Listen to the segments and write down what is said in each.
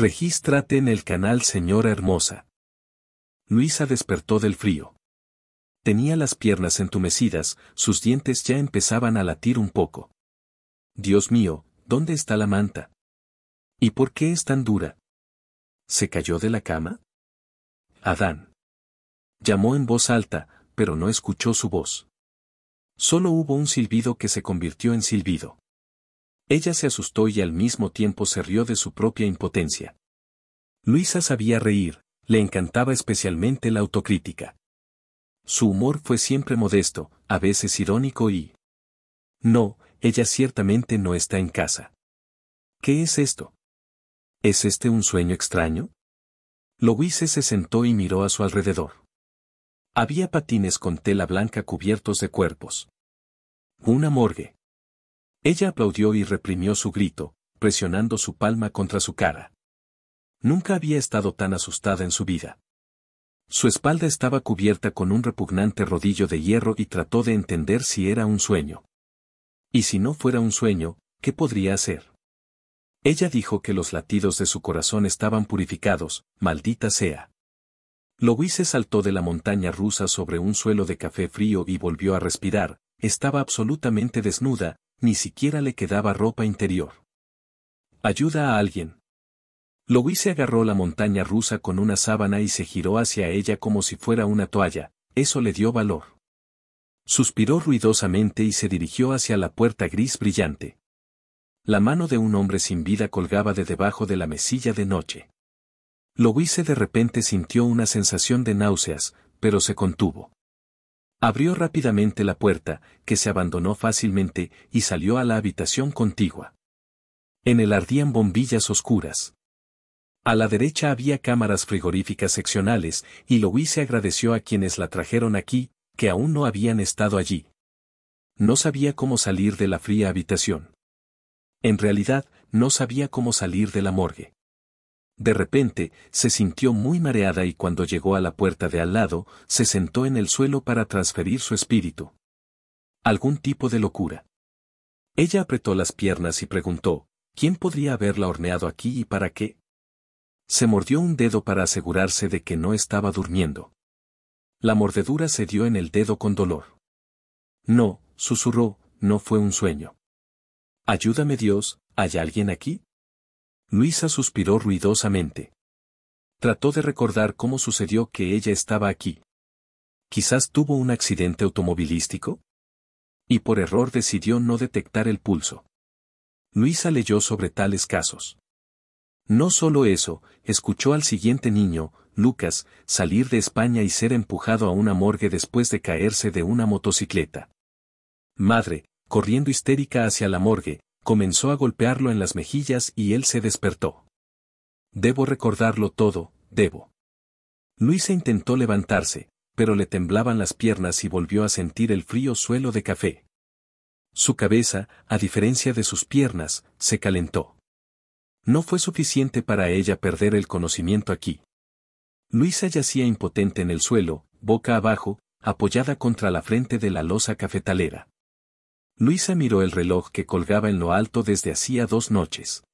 Regístrate en el canal Señora Hermosa. Luisa despertó del frío. Tenía las piernas entumecidas, sus dientes ya empezaban a latir un poco. Dios mío, ¿dónde está la manta? ¿Y por qué es tan dura? ¿Se cayó de la cama? Adán. Llamó en voz alta, pero no escuchó su voz. Solo hubo un silbido que se convirtió en silbido. Ella se asustó y al mismo tiempo se rió de su propia impotencia. Luisa sabía reír, le encantaba especialmente la autocrítica. Su humor fue siempre modesto, a veces irónico y... No, ella ciertamente no está en casa. ¿Qué es esto? ¿Es este un sueño extraño? Louise se sentó y miró a su alrededor. Había patines con tela blanca cubiertos de cuerpos. Una morgue. Ella aplaudió y reprimió su grito, presionando su palma contra su cara. Nunca había estado tan asustada en su vida. Su espalda estaba cubierta con un repugnante rodillo de hierro y trató de entender si era un sueño. Y si no fuera un sueño, ¿qué podría hacer? Ella dijo que los latidos de su corazón estaban purificados, maldita sea. Louis se saltó de la montaña rusa sobre un suelo de café frío y volvió a respirar, estaba absolutamente desnuda, ni siquiera le quedaba ropa interior. Ayuda a alguien. Louise agarró la montaña rusa con una sábana y se giró hacia ella como si fuera una toalla, eso le dio valor. Suspiró ruidosamente y se dirigió hacia la puerta gris brillante. La mano de un hombre sin vida colgaba de debajo de la mesilla de noche. Louise de repente sintió una sensación de náuseas, pero se contuvo. Abrió rápidamente la puerta, que se abandonó fácilmente, y salió a la habitación contigua. En él ardían bombillas oscuras. A la derecha había cámaras frigoríficas seccionales, y Louise agradeció a quienes la trajeron aquí, que aún no habían estado allí. No sabía cómo salir de la fría habitación. En realidad, no sabía cómo salir de la morgue. De repente, se sintió muy mareada y cuando llegó a la puerta de al lado, se sentó en el suelo para transferir su espíritu. Algún tipo de locura. Ella apretó las piernas y preguntó, ¿quién podría haberla horneado aquí y para qué? Se mordió un dedo para asegurarse de que no estaba durmiendo. La mordedura se dio en el dedo con dolor. No, susurró, no fue un sueño. Ayúdame Dios, ¿hay alguien aquí? Luisa suspiró ruidosamente. Trató de recordar cómo sucedió que ella estaba aquí. Quizás tuvo un accidente automovilístico. Y por error decidió no detectar el pulso. Luisa leyó sobre tales casos. No solo eso, escuchó al siguiente niño, Lucas, salir de España y ser empujado a una morgue después de caerse de una motocicleta. Madre, corriendo histérica hacia la morgue, comenzó a golpearlo en las mejillas y él se despertó. Debo recordarlo todo, debo. Luisa intentó levantarse, pero le temblaban las piernas y volvió a sentir el frío suelo de café. Su cabeza, a diferencia de sus piernas, se calentó. No fue suficiente para ella perder el conocimiento aquí. Luisa yacía impotente en el suelo, boca abajo, apoyada contra la frente de la losa cafetalera. Luisa miró el reloj que colgaba en lo alto desde hacía dos noches.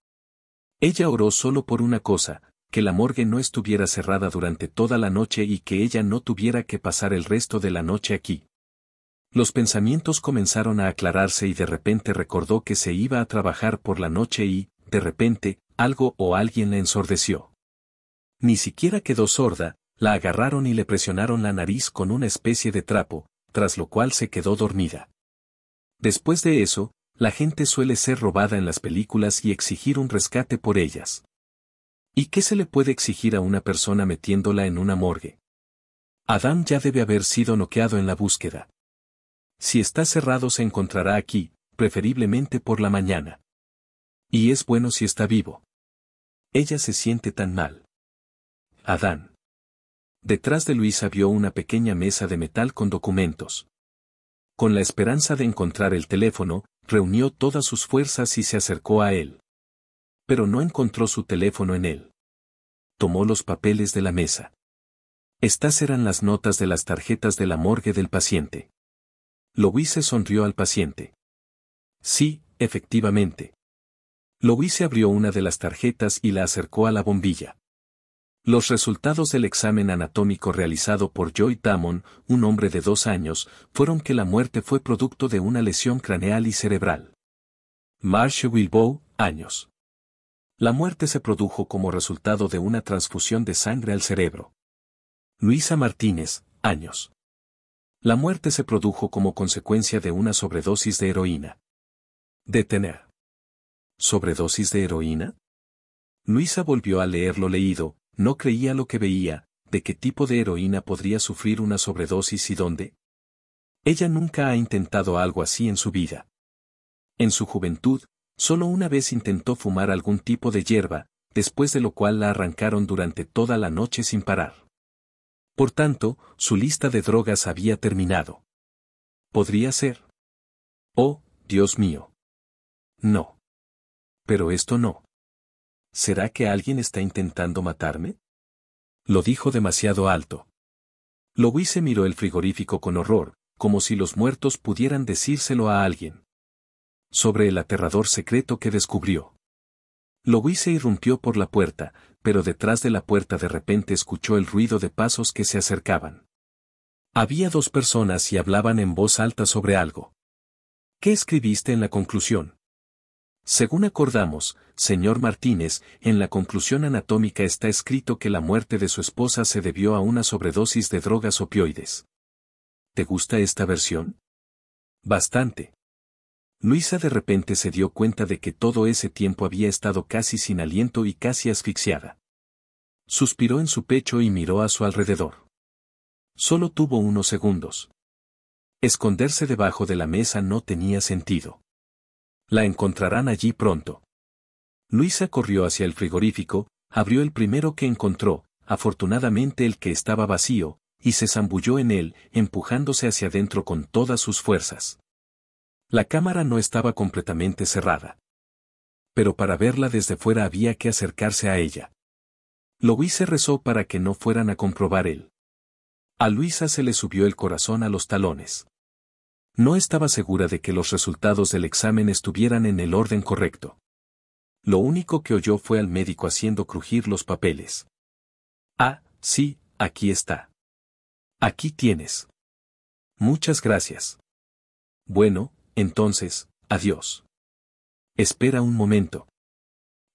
Ella oró solo por una cosa, que la morgue no estuviera cerrada durante toda la noche y que ella no tuviera que pasar el resto de la noche aquí. Los pensamientos comenzaron a aclararse y de repente recordó que se iba a trabajar por la noche y, de repente, algo o alguien la ensordeció. Ni siquiera quedó sorda, la agarraron y le presionaron la nariz con una especie de trapo, tras lo cual se quedó dormida. Después de eso, la gente suele ser robada en las películas y exigir un rescate por ellas. ¿Y qué se le puede exigir a una persona metiéndola en una morgue? Adán ya debe haber sido noqueado en la búsqueda. Si está cerrado se encontrará aquí, preferiblemente por la mañana. Y es bueno si está vivo. Ella se siente tan mal. Adán. Detrás de Luisa vio una pequeña mesa de metal con documentos con la esperanza de encontrar el teléfono, reunió todas sus fuerzas y se acercó a él. Pero no encontró su teléfono en él. Tomó los papeles de la mesa. Estas eran las notas de las tarjetas de la morgue del paciente. se sonrió al paciente. Sí, efectivamente. Louise abrió una de las tarjetas y la acercó a la bombilla. Los resultados del examen anatómico realizado por Joy Damon, un hombre de dos años, fueron que la muerte fue producto de una lesión craneal y cerebral. Marshall Wilbow, años. La muerte se produjo como resultado de una transfusión de sangre al cerebro. Luisa Martínez, años. La muerte se produjo como consecuencia de una sobredosis de heroína. Detener. ¿Sobredosis de heroína? Luisa volvió a leer lo leído, no creía lo que veía, de qué tipo de heroína podría sufrir una sobredosis y dónde. Ella nunca ha intentado algo así en su vida. En su juventud, solo una vez intentó fumar algún tipo de hierba, después de lo cual la arrancaron durante toda la noche sin parar. Por tanto, su lista de drogas había terminado. Podría ser. Oh, Dios mío. No. Pero esto no. ¿Será que alguien está intentando matarme? Lo dijo demasiado alto. se miró el frigorífico con horror, como si los muertos pudieran decírselo a alguien. Sobre el aterrador secreto que descubrió. se irrumpió por la puerta, pero detrás de la puerta de repente escuchó el ruido de pasos que se acercaban. Había dos personas y hablaban en voz alta sobre algo. ¿Qué escribiste en la conclusión? Según acordamos, señor Martínez, en la conclusión anatómica está escrito que la muerte de su esposa se debió a una sobredosis de drogas opioides. ¿Te gusta esta versión? Bastante. Luisa de repente se dio cuenta de que todo ese tiempo había estado casi sin aliento y casi asfixiada. Suspiró en su pecho y miró a su alrededor. Solo tuvo unos segundos. Esconderse debajo de la mesa no tenía sentido. La encontrarán allí pronto. Luisa corrió hacia el frigorífico, abrió el primero que encontró, afortunadamente el que estaba vacío, y se zambulló en él, empujándose hacia adentro con todas sus fuerzas. La cámara no estaba completamente cerrada. Pero para verla desde fuera había que acercarse a ella. Luisa rezó para que no fueran a comprobar él. A Luisa se le subió el corazón a los talones no estaba segura de que los resultados del examen estuvieran en el orden correcto. Lo único que oyó fue al médico haciendo crujir los papeles. Ah, sí, aquí está. Aquí tienes. Muchas gracias. Bueno, entonces, adiós. Espera un momento.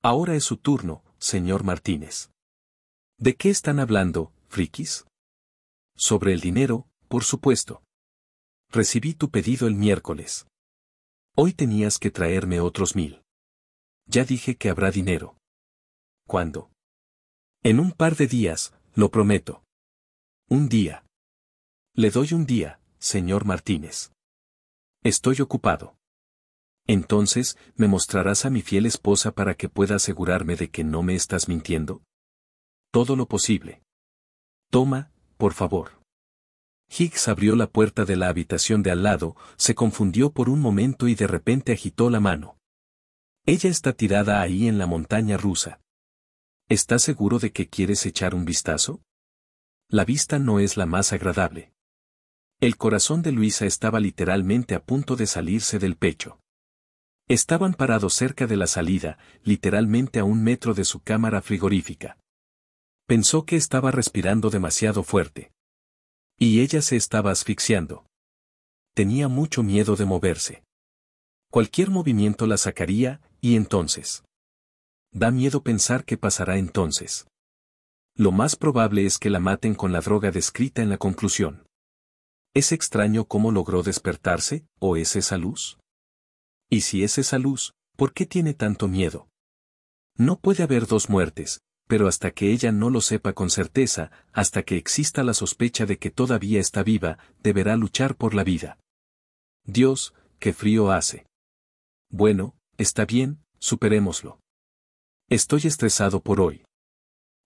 Ahora es su turno, señor Martínez. ¿De qué están hablando, frikis? Sobre el dinero, por supuesto. Recibí tu pedido el miércoles. Hoy tenías que traerme otros mil. Ya dije que habrá dinero. ¿Cuándo? En un par de días, lo prometo. Un día. Le doy un día, señor Martínez. Estoy ocupado. Entonces, ¿me mostrarás a mi fiel esposa para que pueda asegurarme de que no me estás mintiendo? Todo lo posible. Toma, por favor. Higgs abrió la puerta de la habitación de al lado, se confundió por un momento y de repente agitó la mano. Ella está tirada ahí en la montaña rusa. ¿Estás seguro de que quieres echar un vistazo? La vista no es la más agradable. El corazón de Luisa estaba literalmente a punto de salirse del pecho. Estaban parados cerca de la salida, literalmente a un metro de su cámara frigorífica. Pensó que estaba respirando demasiado fuerte. Y ella se estaba asfixiando. Tenía mucho miedo de moverse. Cualquier movimiento la sacaría, y entonces. Da miedo pensar qué pasará entonces. Lo más probable es que la maten con la droga descrita en la conclusión. ¿Es extraño cómo logró despertarse, o es esa luz? Y si es esa luz, ¿por qué tiene tanto miedo? No puede haber dos muertes, pero hasta que ella no lo sepa con certeza, hasta que exista la sospecha de que todavía está viva, deberá luchar por la vida. Dios, qué frío hace. Bueno, está bien, superémoslo. Estoy estresado por hoy.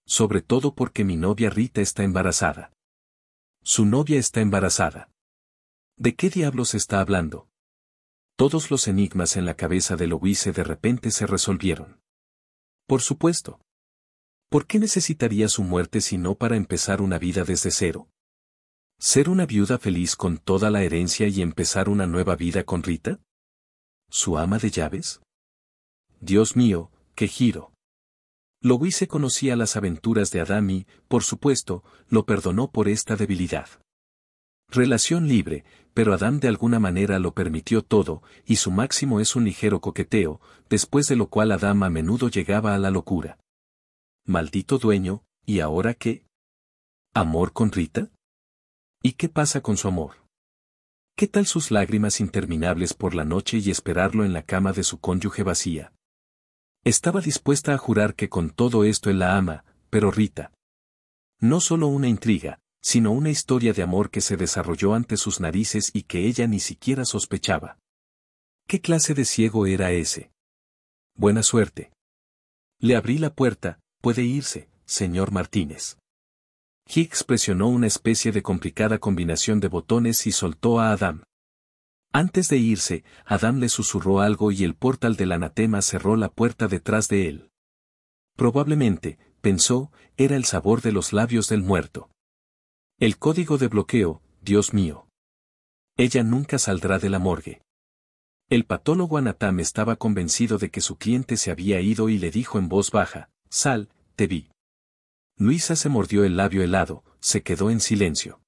Sobre todo porque mi novia Rita está embarazada. Su novia está embarazada. ¿De qué diablos está hablando? Todos los enigmas en la cabeza de Louise de repente se resolvieron. Por supuesto, ¿Por qué necesitaría su muerte si no para empezar una vida desde cero? ¿Ser una viuda feliz con toda la herencia y empezar una nueva vida con Rita? ¿Su ama de llaves? Dios mío, qué giro. se conocía las aventuras de Adam y, por supuesto, lo perdonó por esta debilidad. Relación libre, pero Adam de alguna manera lo permitió todo, y su máximo es un ligero coqueteo, después de lo cual Adam a menudo llegaba a la locura. Maldito dueño, ¿y ahora qué? ¿Amor con Rita? ¿Y qué pasa con su amor? ¿Qué tal sus lágrimas interminables por la noche y esperarlo en la cama de su cónyuge vacía? Estaba dispuesta a jurar que con todo esto él la ama, pero Rita. No solo una intriga, sino una historia de amor que se desarrolló ante sus narices y que ella ni siquiera sospechaba. ¿Qué clase de ciego era ese? Buena suerte. Le abrí la puerta, Puede irse, señor Martínez. Hicks presionó una especie de complicada combinación de botones y soltó a Adam. Antes de irse, Adam le susurró algo y el portal del anatema cerró la puerta detrás de él. Probablemente, pensó, era el sabor de los labios del muerto. El código de bloqueo, Dios mío. Ella nunca saldrá de la morgue. El patólogo Anatam estaba convencido de que su cliente se había ido y le dijo en voz baja, Sal, te vi. Luisa se mordió el labio helado, se quedó en silencio.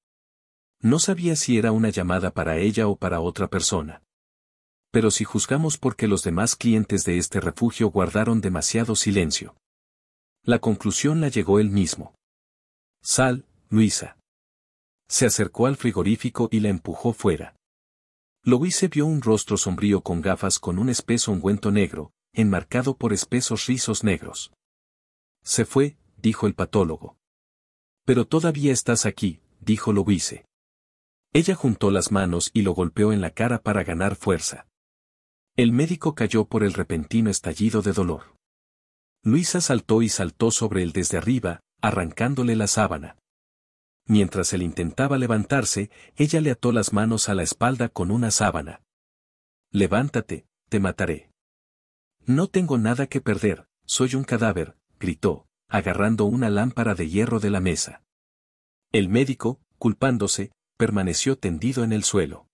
No sabía si era una llamada para ella o para otra persona. Pero si juzgamos porque los demás clientes de este refugio guardaron demasiado silencio. La conclusión la llegó él mismo. Sal, Luisa. Se acercó al frigorífico y la empujó fuera. Louise vio un rostro sombrío con gafas con un espeso ungüento negro, enmarcado por espesos rizos negros. Se fue, dijo el patólogo. Pero todavía estás aquí, dijo Louise. Ella juntó las manos y lo golpeó en la cara para ganar fuerza. El médico cayó por el repentino estallido de dolor. Luisa saltó y saltó sobre él desde arriba, arrancándole la sábana. Mientras él intentaba levantarse, ella le ató las manos a la espalda con una sábana. Levántate, te mataré. No tengo nada que perder, soy un cadáver, gritó, agarrando una lámpara de hierro de la mesa. El médico, culpándose, permaneció tendido en el suelo.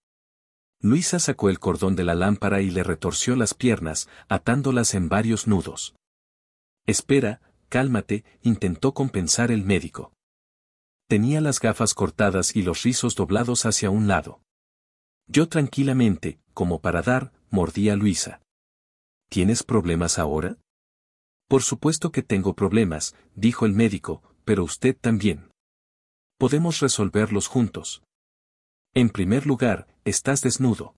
Luisa sacó el cordón de la lámpara y le retorció las piernas, atándolas en varios nudos. Espera, cálmate, intentó compensar el médico. Tenía las gafas cortadas y los rizos doblados hacia un lado. Yo tranquilamente, como para dar, mordí a Luisa. ¿Tienes problemas ahora? Por supuesto que tengo problemas, dijo el médico, pero usted también. Podemos resolverlos juntos. En primer lugar, estás desnudo.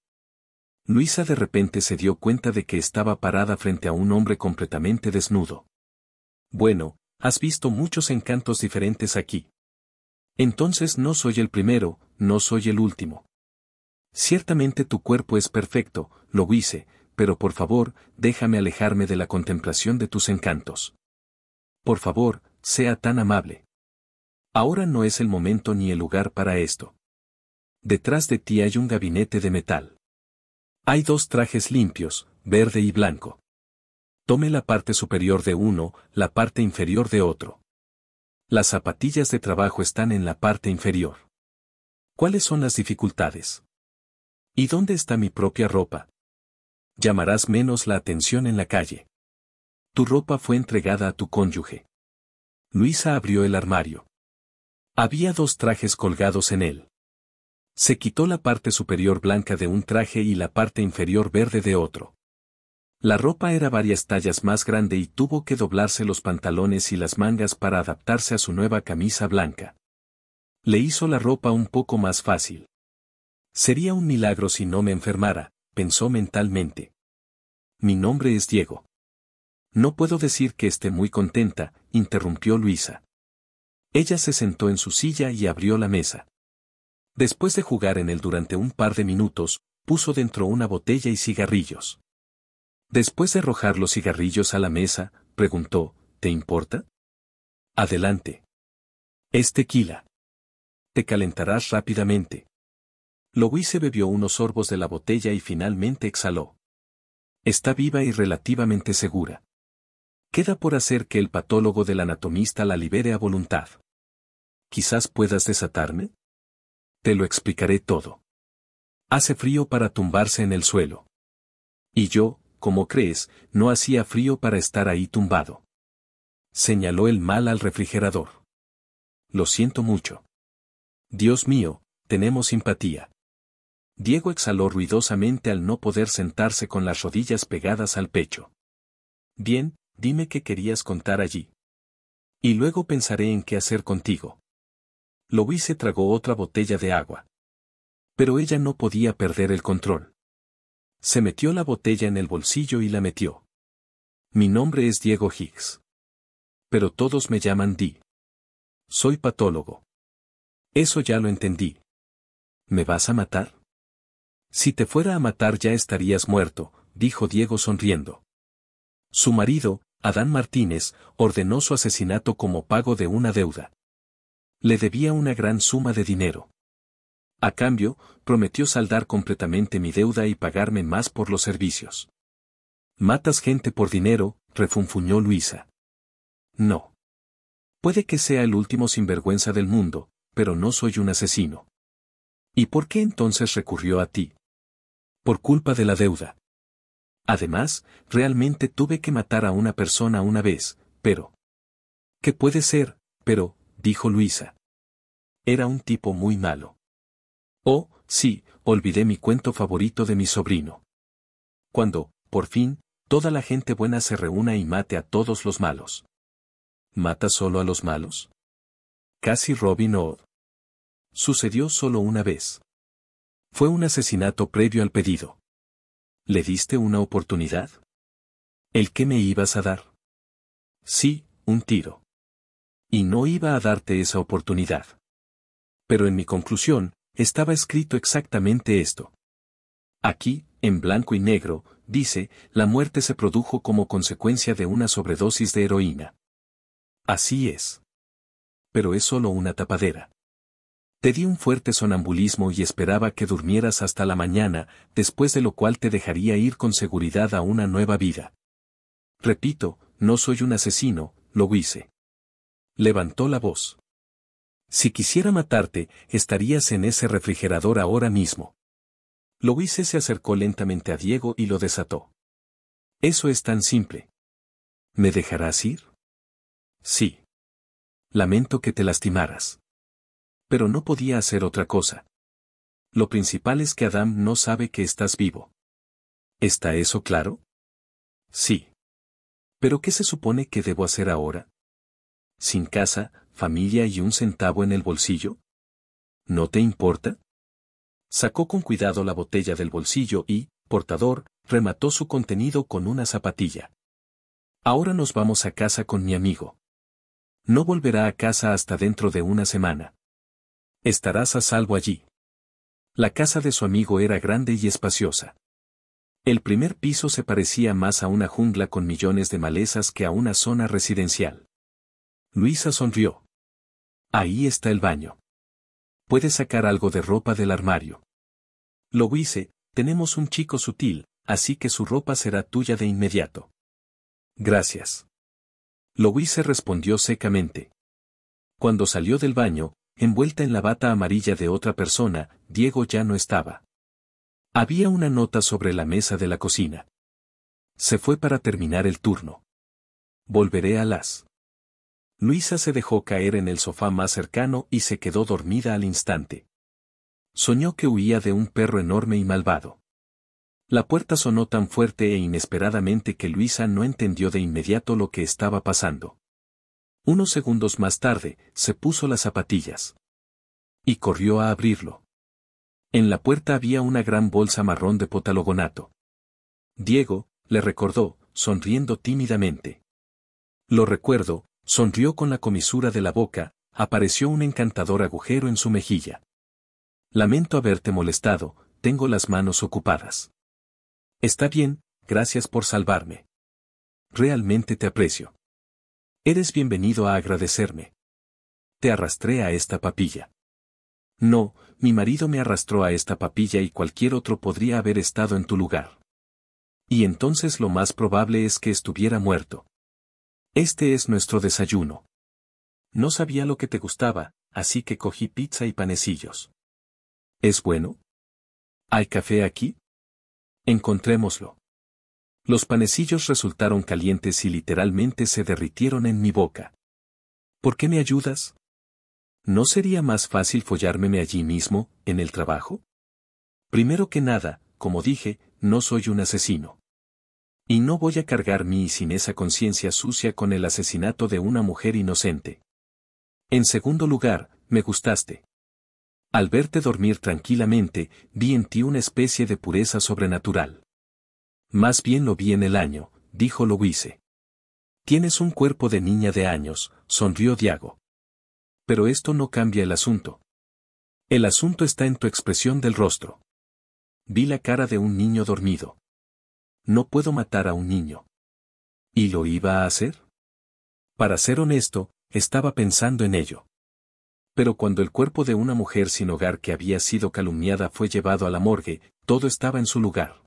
Luisa de repente se dio cuenta de que estaba parada frente a un hombre completamente desnudo. Bueno, has visto muchos encantos diferentes aquí. Entonces no soy el primero, no soy el último. Ciertamente tu cuerpo es perfecto, lo hice, pero por favor, déjame alejarme de la contemplación de tus encantos. Por favor, sea tan amable. Ahora no es el momento ni el lugar para esto. Detrás de ti hay un gabinete de metal. Hay dos trajes limpios, verde y blanco. Tome la parte superior de uno, la parte inferior de otro. Las zapatillas de trabajo están en la parte inferior. ¿Cuáles son las dificultades? ¿Y dónde está mi propia ropa, llamarás menos la atención en la calle. Tu ropa fue entregada a tu cónyuge. Luisa abrió el armario. Había dos trajes colgados en él. Se quitó la parte superior blanca de un traje y la parte inferior verde de otro. La ropa era varias tallas más grande y tuvo que doblarse los pantalones y las mangas para adaptarse a su nueva camisa blanca. Le hizo la ropa un poco más fácil. Sería un milagro si no me enfermara, pensó mentalmente. Mi nombre es Diego. No puedo decir que esté muy contenta, interrumpió Luisa. Ella se sentó en su silla y abrió la mesa. Después de jugar en él durante un par de minutos, puso dentro una botella y cigarrillos. Después de arrojar los cigarrillos a la mesa, preguntó, ¿te importa? Adelante. Es tequila. Te calentarás rápidamente se bebió unos sorbos de la botella y finalmente exhaló. Está viva y relativamente segura. Queda por hacer que el patólogo del anatomista la libere a voluntad. Quizás puedas desatarme. Te lo explicaré todo. Hace frío para tumbarse en el suelo. Y yo, como crees, no hacía frío para estar ahí tumbado. Señaló el mal al refrigerador. Lo siento mucho. Dios mío, tenemos simpatía. Diego exhaló ruidosamente al no poder sentarse con las rodillas pegadas al pecho. Bien, dime qué querías contar allí. Y luego pensaré en qué hacer contigo. se tragó otra botella de agua. Pero ella no podía perder el control. Se metió la botella en el bolsillo y la metió. Mi nombre es Diego Higgs. Pero todos me llaman Di. Soy patólogo. Eso ya lo entendí. ¿Me vas a matar? Si te fuera a matar ya estarías muerto, dijo Diego sonriendo. Su marido, Adán Martínez, ordenó su asesinato como pago de una deuda. Le debía una gran suma de dinero. A cambio, prometió saldar completamente mi deuda y pagarme más por los servicios. Matas gente por dinero, refunfuñó Luisa. No. Puede que sea el último sinvergüenza del mundo, pero no soy un asesino. ¿Y por qué entonces recurrió a ti? Por culpa de la deuda. Además, realmente tuve que matar a una persona una vez, pero... ¿Qué puede ser? Pero, dijo Luisa. Era un tipo muy malo. Oh, sí, olvidé mi cuento favorito de mi sobrino. Cuando, por fin, toda la gente buena se reúna y mate a todos los malos. ¿Mata solo a los malos? Casi Robin Hood. Sucedió solo una vez. Fue un asesinato previo al pedido. ¿Le diste una oportunidad? ¿El qué me ibas a dar? Sí, un tiro. Y no iba a darte esa oportunidad. Pero en mi conclusión, estaba escrito exactamente esto. Aquí, en blanco y negro, dice, la muerte se produjo como consecuencia de una sobredosis de heroína. Así es. Pero es solo una tapadera. Te di un fuerte sonambulismo y esperaba que durmieras hasta la mañana, después de lo cual te dejaría ir con seguridad a una nueva vida. Repito, no soy un asesino, lo hice. Levantó la voz. Si quisiera matarte, estarías en ese refrigerador ahora mismo. Lo hice se acercó lentamente a Diego y lo desató. Eso es tan simple. ¿Me dejarás ir? Sí. Lamento que te lastimaras pero no podía hacer otra cosa. Lo principal es que Adam no sabe que estás vivo. ¿Está eso claro? Sí. ¿Pero qué se supone que debo hacer ahora? ¿Sin casa, familia y un centavo en el bolsillo? ¿No te importa? Sacó con cuidado la botella del bolsillo y, portador, remató su contenido con una zapatilla. Ahora nos vamos a casa con mi amigo. No volverá a casa hasta dentro de una semana. Estarás a salvo allí. La casa de su amigo era grande y espaciosa. El primer piso se parecía más a una jungla con millones de malezas que a una zona residencial. Luisa sonrió. Ahí está el baño. Puedes sacar algo de ropa del armario. Lo hice, tenemos un chico sutil, así que su ropa será tuya de inmediato. Gracias. Lo hice respondió secamente. Cuando salió del baño, Envuelta en la bata amarilla de otra persona, Diego ya no estaba. Había una nota sobre la mesa de la cocina. Se fue para terminar el turno. Volveré a las. Luisa se dejó caer en el sofá más cercano y se quedó dormida al instante. Soñó que huía de un perro enorme y malvado. La puerta sonó tan fuerte e inesperadamente que Luisa no entendió de inmediato lo que estaba pasando. Unos segundos más tarde, se puso las zapatillas. Y corrió a abrirlo. En la puerta había una gran bolsa marrón de potalogonato. Diego, le recordó, sonriendo tímidamente. Lo recuerdo, sonrió con la comisura de la boca, apareció un encantador agujero en su mejilla. Lamento haberte molestado, tengo las manos ocupadas. Está bien, gracias por salvarme. Realmente te aprecio. Eres bienvenido a agradecerme. Te arrastré a esta papilla. No, mi marido me arrastró a esta papilla y cualquier otro podría haber estado en tu lugar. Y entonces lo más probable es que estuviera muerto. Este es nuestro desayuno. No sabía lo que te gustaba, así que cogí pizza y panecillos. ¿Es bueno? ¿Hay café aquí? Encontrémoslo. Los panecillos resultaron calientes y literalmente se derritieron en mi boca. ¿Por qué me ayudas? ¿No sería más fácil follármeme allí mismo, en el trabajo? Primero que nada, como dije, no soy un asesino. Y no voy a cargar mi y sin esa conciencia sucia con el asesinato de una mujer inocente. En segundo lugar, me gustaste. Al verte dormir tranquilamente, vi en ti una especie de pureza sobrenatural. Más bien lo vi en el año, dijo Louise. Tienes un cuerpo de niña de años, sonrió Diago. Pero esto no cambia el asunto. El asunto está en tu expresión del rostro. Vi la cara de un niño dormido. No puedo matar a un niño. ¿Y lo iba a hacer? Para ser honesto, estaba pensando en ello. Pero cuando el cuerpo de una mujer sin hogar que había sido calumniada fue llevado a la morgue, todo estaba en su lugar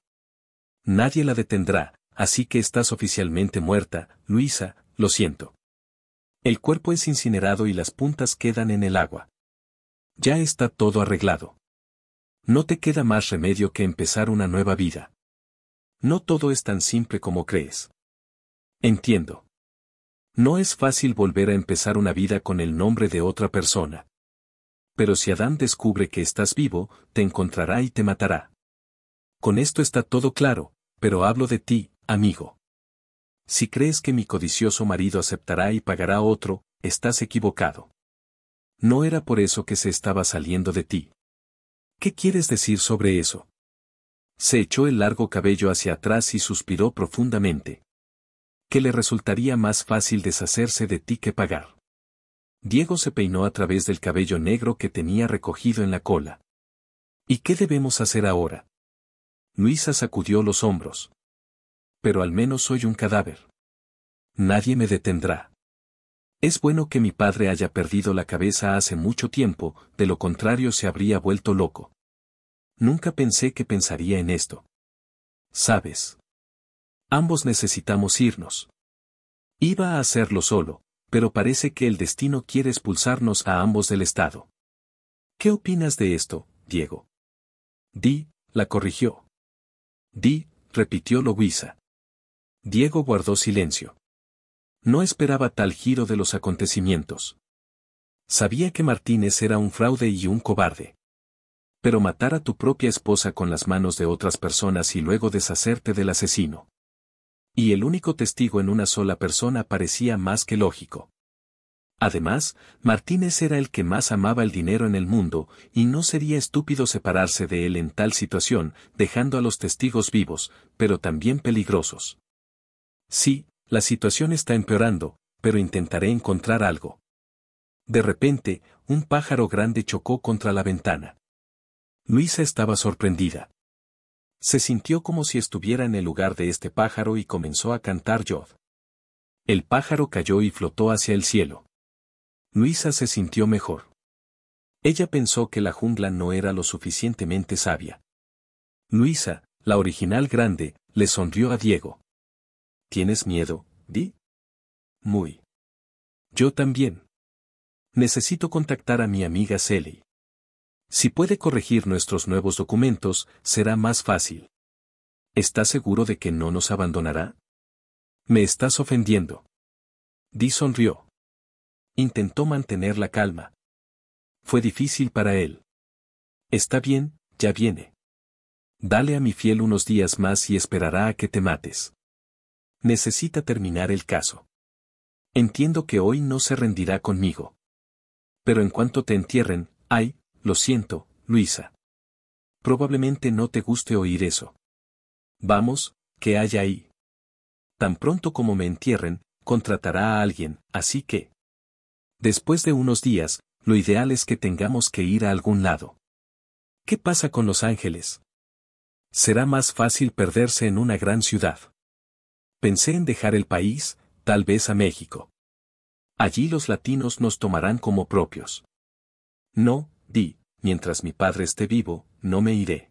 nadie la detendrá, así que estás oficialmente muerta, Luisa, lo siento. El cuerpo es incinerado y las puntas quedan en el agua. Ya está todo arreglado. No te queda más remedio que empezar una nueva vida. No todo es tan simple como crees. Entiendo. No es fácil volver a empezar una vida con el nombre de otra persona. Pero si Adán descubre que estás vivo, te encontrará y te matará. Con esto está todo claro, pero hablo de ti, amigo. Si crees que mi codicioso marido aceptará y pagará otro, estás equivocado. No era por eso que se estaba saliendo de ti. ¿Qué quieres decir sobre eso? Se echó el largo cabello hacia atrás y suspiró profundamente. Que le resultaría más fácil deshacerse de ti que pagar. Diego se peinó a través del cabello negro que tenía recogido en la cola. ¿Y qué debemos hacer ahora? Luisa sacudió los hombros. Pero al menos soy un cadáver. Nadie me detendrá. Es bueno que mi padre haya perdido la cabeza hace mucho tiempo, de lo contrario se habría vuelto loco. Nunca pensé que pensaría en esto. Sabes. Ambos necesitamos irnos. Iba a hacerlo solo, pero parece que el destino quiere expulsarnos a ambos del Estado. ¿Qué opinas de esto, Diego? Di, la corrigió. Di, repitió Louisa. Diego guardó silencio. No esperaba tal giro de los acontecimientos. Sabía que Martínez era un fraude y un cobarde. Pero matar a tu propia esposa con las manos de otras personas y luego deshacerte del asesino. Y el único testigo en una sola persona parecía más que lógico. Además, Martínez era el que más amaba el dinero en el mundo, y no sería estúpido separarse de él en tal situación, dejando a los testigos vivos, pero también peligrosos. Sí, la situación está empeorando, pero intentaré encontrar algo. De repente, un pájaro grande chocó contra la ventana. Luisa estaba sorprendida. Se sintió como si estuviera en el lugar de este pájaro y comenzó a cantar yo El pájaro cayó y flotó hacia el cielo. Luisa se sintió mejor. Ella pensó que la jungla no era lo suficientemente sabia. Luisa, la original grande, le sonrió a Diego. ¿Tienes miedo, Di? Muy. Yo también. Necesito contactar a mi amiga Sally. Si puede corregir nuestros nuevos documentos, será más fácil. ¿Estás seguro de que no nos abandonará? Me estás ofendiendo. Di sonrió intentó mantener la calma. Fue difícil para él. Está bien, ya viene. Dale a mi fiel unos días más y esperará a que te mates. Necesita terminar el caso. Entiendo que hoy no se rendirá conmigo. Pero en cuanto te entierren, ay, lo siento, Luisa. Probablemente no te guste oír eso. Vamos, que haya ahí? Tan pronto como me entierren, contratará a alguien, así que... Después de unos días, lo ideal es que tengamos que ir a algún lado. ¿Qué pasa con los ángeles? Será más fácil perderse en una gran ciudad. Pensé en dejar el país, tal vez a México. Allí los latinos nos tomarán como propios. No, di, mientras mi padre esté vivo, no me iré.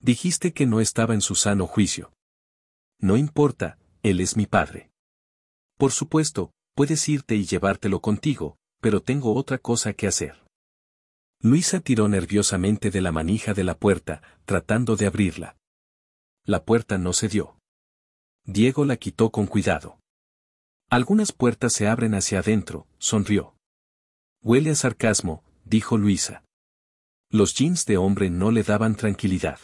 Dijiste que no estaba en su sano juicio. No importa, él es mi padre. Por supuesto, puedes irte y llevártelo contigo, pero tengo otra cosa que hacer. Luisa tiró nerviosamente de la manija de la puerta, tratando de abrirla. La puerta no cedió. Diego la quitó con cuidado. Algunas puertas se abren hacia adentro, sonrió. Huele a sarcasmo, dijo Luisa. Los jeans de hombre no le daban tranquilidad.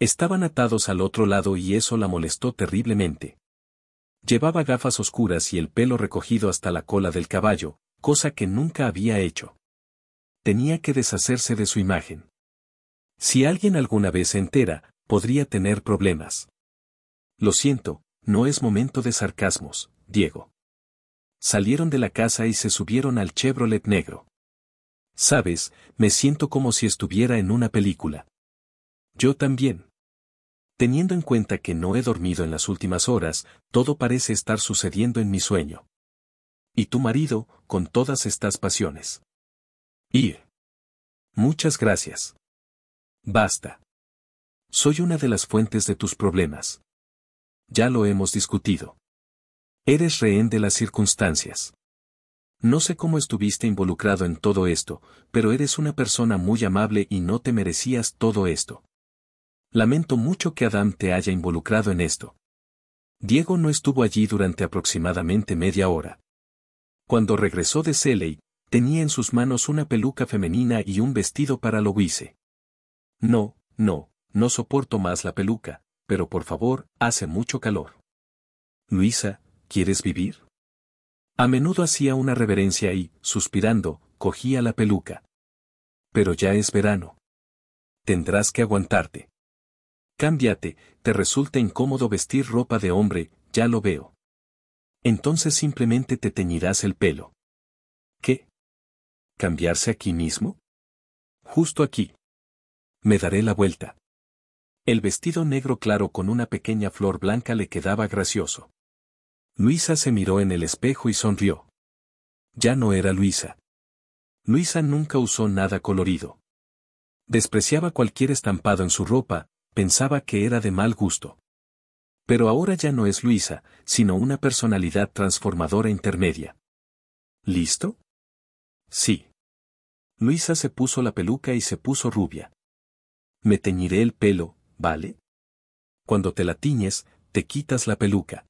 Estaban atados al otro lado y eso la molestó terriblemente. Llevaba gafas oscuras y el pelo recogido hasta la cola del caballo, cosa que nunca había hecho. Tenía que deshacerse de su imagen. Si alguien alguna vez se entera, podría tener problemas. Lo siento, no es momento de sarcasmos, Diego. Salieron de la casa y se subieron al Chevrolet negro. Sabes, me siento como si estuviera en una película. Yo también. Teniendo en cuenta que no he dormido en las últimas horas, todo parece estar sucediendo en mi sueño. Y tu marido, con todas estas pasiones. Ir. Muchas gracias. Basta. Soy una de las fuentes de tus problemas. Ya lo hemos discutido. Eres rehén de las circunstancias. No sé cómo estuviste involucrado en todo esto, pero eres una persona muy amable y no te merecías todo esto. Lamento mucho que Adam te haya involucrado en esto. Diego no estuvo allí durante aproximadamente media hora. Cuando regresó de Seley, tenía en sus manos una peluca femenina y un vestido para Louise. No, no, no soporto más la peluca, pero por favor, hace mucho calor. Luisa, ¿quieres vivir? A menudo hacía una reverencia y, suspirando, cogía la peluca. Pero ya es verano. Tendrás que aguantarte. Cámbiate, te resulta incómodo vestir ropa de hombre, ya lo veo. Entonces simplemente te teñirás el pelo. ¿Qué? ¿Cambiarse aquí mismo? Justo aquí. Me daré la vuelta. El vestido negro claro con una pequeña flor blanca le quedaba gracioso. Luisa se miró en el espejo y sonrió. Ya no era Luisa. Luisa nunca usó nada colorido. Despreciaba cualquier estampado en su ropa, pensaba que era de mal gusto. Pero ahora ya no es Luisa, sino una personalidad transformadora e intermedia. ¿Listo? Sí. Luisa se puso la peluca y se puso rubia. Me teñiré el pelo, ¿vale? Cuando te la tiñes, te quitas la peluca.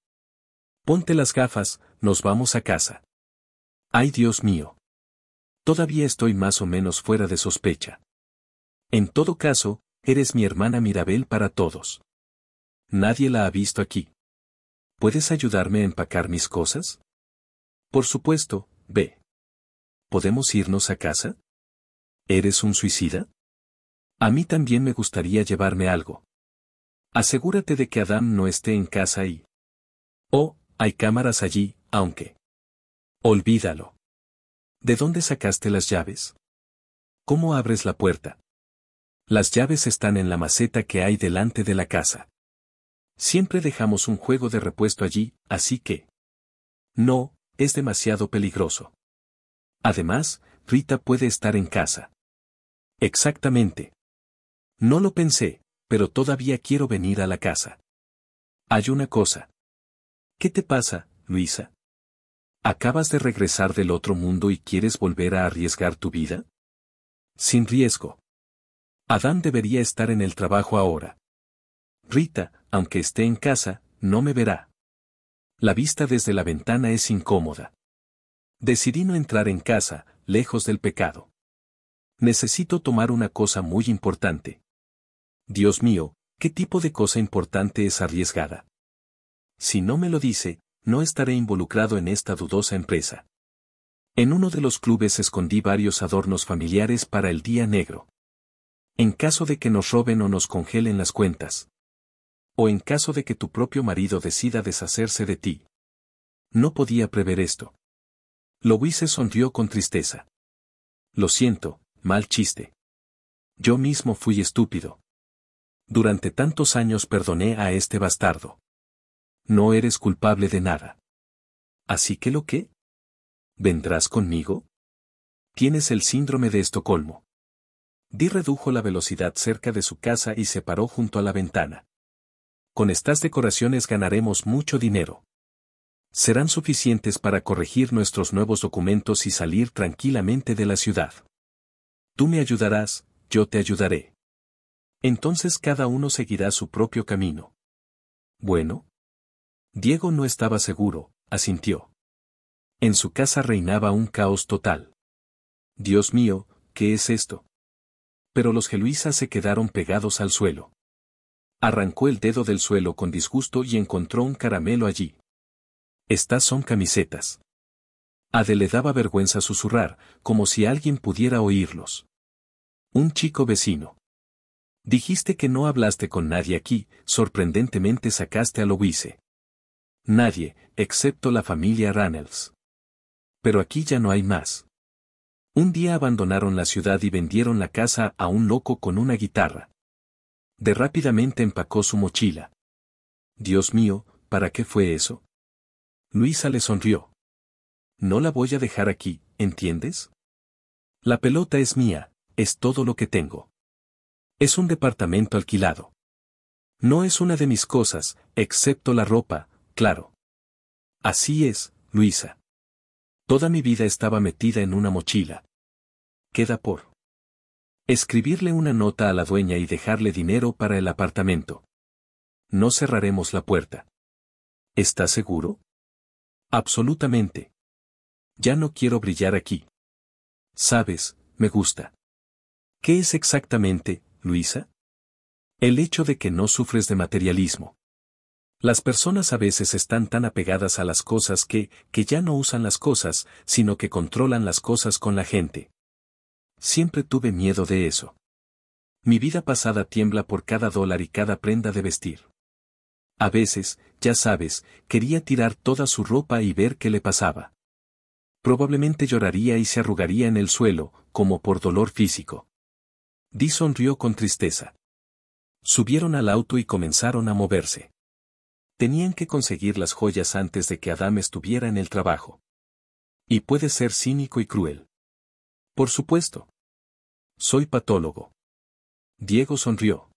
Ponte las gafas, nos vamos a casa. Ay Dios mío. Todavía estoy más o menos fuera de sospecha. En todo caso, Eres mi hermana Mirabel para todos. Nadie la ha visto aquí. ¿Puedes ayudarme a empacar mis cosas? Por supuesto, ve. ¿Podemos irnos a casa? ¿Eres un suicida? A mí también me gustaría llevarme algo. Asegúrate de que Adam no esté en casa y... Oh, hay cámaras allí, aunque... Olvídalo. ¿De dónde sacaste las llaves? ¿Cómo abres la puerta? Las llaves están en la maceta que hay delante de la casa. Siempre dejamos un juego de repuesto allí, así que... No, es demasiado peligroso. Además, Rita puede estar en casa. Exactamente. No lo pensé, pero todavía quiero venir a la casa. Hay una cosa. ¿Qué te pasa, Luisa? ¿Acabas de regresar del otro mundo y quieres volver a arriesgar tu vida? Sin riesgo. Adán debería estar en el trabajo ahora. Rita, aunque esté en casa, no me verá. La vista desde la ventana es incómoda. Decidí no entrar en casa, lejos del pecado. Necesito tomar una cosa muy importante. Dios mío, ¿qué tipo de cosa importante es arriesgada? Si no me lo dice, no estaré involucrado en esta dudosa empresa. En uno de los clubes escondí varios adornos familiares para el Día Negro. En caso de que nos roben o nos congelen las cuentas. O en caso de que tu propio marido decida deshacerse de ti. No podía prever esto. Louise sonrió con tristeza. Lo siento, mal chiste. Yo mismo fui estúpido. Durante tantos años perdoné a este bastardo. No eres culpable de nada. Así que lo que, ¿Vendrás conmigo? Tienes el síndrome de Estocolmo. Di redujo la velocidad cerca de su casa y se paró junto a la ventana. Con estas decoraciones ganaremos mucho dinero. Serán suficientes para corregir nuestros nuevos documentos y salir tranquilamente de la ciudad. Tú me ayudarás, yo te ayudaré. Entonces cada uno seguirá su propio camino. Bueno. Diego no estaba seguro, asintió. En su casa reinaba un caos total. Dios mío, ¿qué es esto? pero los geluisas se quedaron pegados al suelo. Arrancó el dedo del suelo con disgusto y encontró un caramelo allí. Estas son camisetas. Ade le daba vergüenza susurrar, como si alguien pudiera oírlos. Un chico vecino. Dijiste que no hablaste con nadie aquí, sorprendentemente sacaste a Louise. Nadie, excepto la familia Rannells. Pero aquí ya no hay más. Un día abandonaron la ciudad y vendieron la casa a un loco con una guitarra. De rápidamente empacó su mochila. Dios mío, ¿para qué fue eso? Luisa le sonrió. No la voy a dejar aquí, ¿entiendes? La pelota es mía, es todo lo que tengo. Es un departamento alquilado. No es una de mis cosas, excepto la ropa, claro. Así es, Luisa. Toda mi vida estaba metida en una mochila. Queda por escribirle una nota a la dueña y dejarle dinero para el apartamento. No cerraremos la puerta. ¿Estás seguro? Absolutamente. Ya no quiero brillar aquí. Sabes, me gusta. ¿Qué es exactamente, Luisa? El hecho de que no sufres de materialismo. Las personas a veces están tan apegadas a las cosas que, que ya no usan las cosas, sino que controlan las cosas con la gente. Siempre tuve miedo de eso. Mi vida pasada tiembla por cada dólar y cada prenda de vestir. A veces, ya sabes, quería tirar toda su ropa y ver qué le pasaba. Probablemente lloraría y se arrugaría en el suelo, como por dolor físico. Di sonrió con tristeza. Subieron al auto y comenzaron a moverse. Tenían que conseguir las joyas antes de que Adam estuviera en el trabajo. Y puede ser cínico y cruel. Por supuesto. Soy patólogo. Diego sonrió.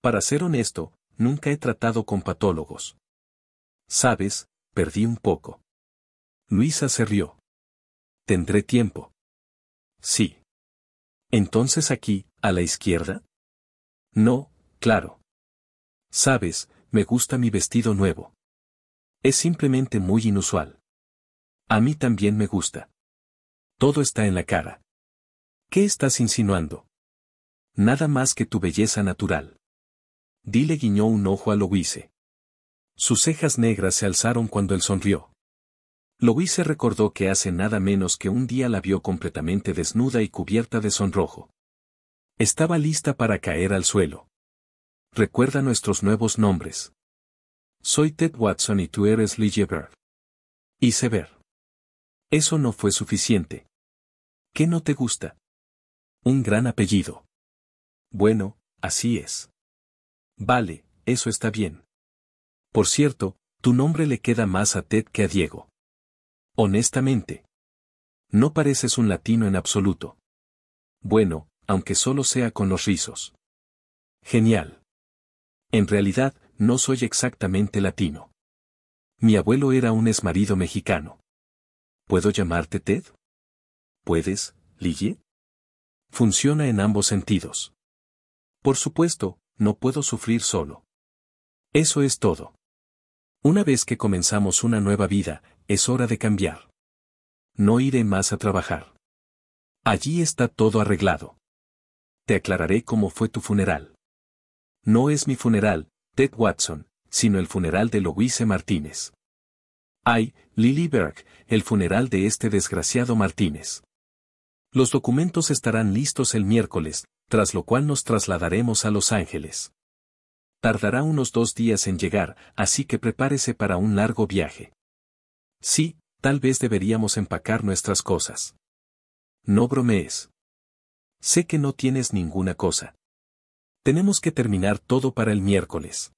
Para ser honesto, nunca he tratado con patólogos. Sabes, perdí un poco. Luisa se rió. Tendré tiempo. Sí. Entonces aquí, a la izquierda? No, claro. Sabes, me gusta mi vestido nuevo. Es simplemente muy inusual. A mí también me gusta. Todo está en la cara. ¿Qué estás insinuando? Nada más que tu belleza natural. Dile guiñó un ojo a Louise. Sus cejas negras se alzaron cuando él sonrió. Louise recordó que hace nada menos que un día la vio completamente desnuda y cubierta de sonrojo. Estaba lista para caer al suelo. Recuerda nuestros nuevos nombres. Soy Ted Watson y tú eres Ligie Bird. Hice ver. Eso no fue suficiente. ¿Qué no te gusta? Un gran apellido. Bueno, así es. Vale, eso está bien. Por cierto, tu nombre le queda más a Ted que a Diego. Honestamente. No pareces un latino en absoluto. Bueno, aunque solo sea con los rizos. Genial. En realidad, no soy exactamente latino. Mi abuelo era un exmarido mexicano. ¿Puedo llamarte Ted? ¿Puedes, Lily. Funciona en ambos sentidos. Por supuesto, no puedo sufrir solo. Eso es todo. Una vez que comenzamos una nueva vida, es hora de cambiar. No iré más a trabajar. Allí está todo arreglado. Te aclararé cómo fue tu funeral. No es mi funeral, Ted Watson, sino el funeral de Louise Martínez. Ay, Lily Berg, el funeral de este desgraciado Martínez. Los documentos estarán listos el miércoles, tras lo cual nos trasladaremos a Los Ángeles. Tardará unos dos días en llegar, así que prepárese para un largo viaje. Sí, tal vez deberíamos empacar nuestras cosas. No bromees. Sé que no tienes ninguna cosa. Tenemos que terminar todo para el miércoles.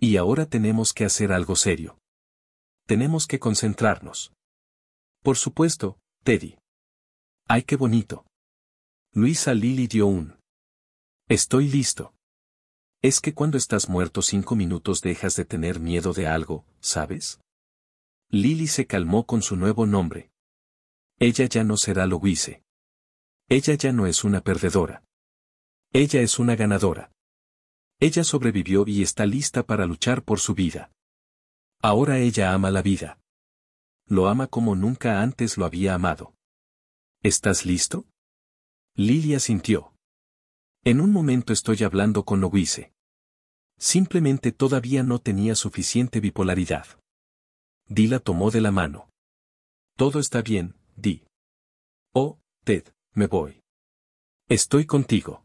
Y ahora tenemos que hacer algo serio. Tenemos que concentrarnos. Por supuesto, Teddy. ¡Ay qué bonito! Luisa Lili dio un. Estoy listo. Es que cuando estás muerto cinco minutos dejas de tener miedo de algo, ¿sabes? Lily se calmó con su nuevo nombre. Ella ya no será Louise. Ella ya no es una perdedora. Ella es una ganadora. Ella sobrevivió y está lista para luchar por su vida. Ahora ella ama la vida. Lo ama como nunca antes lo había amado. ¿Estás listo? Lilia sintió. En un momento estoy hablando con Loise. Simplemente todavía no tenía suficiente bipolaridad. Dila tomó de la mano. Todo está bien, Di. Oh, Ted, me voy. Estoy contigo.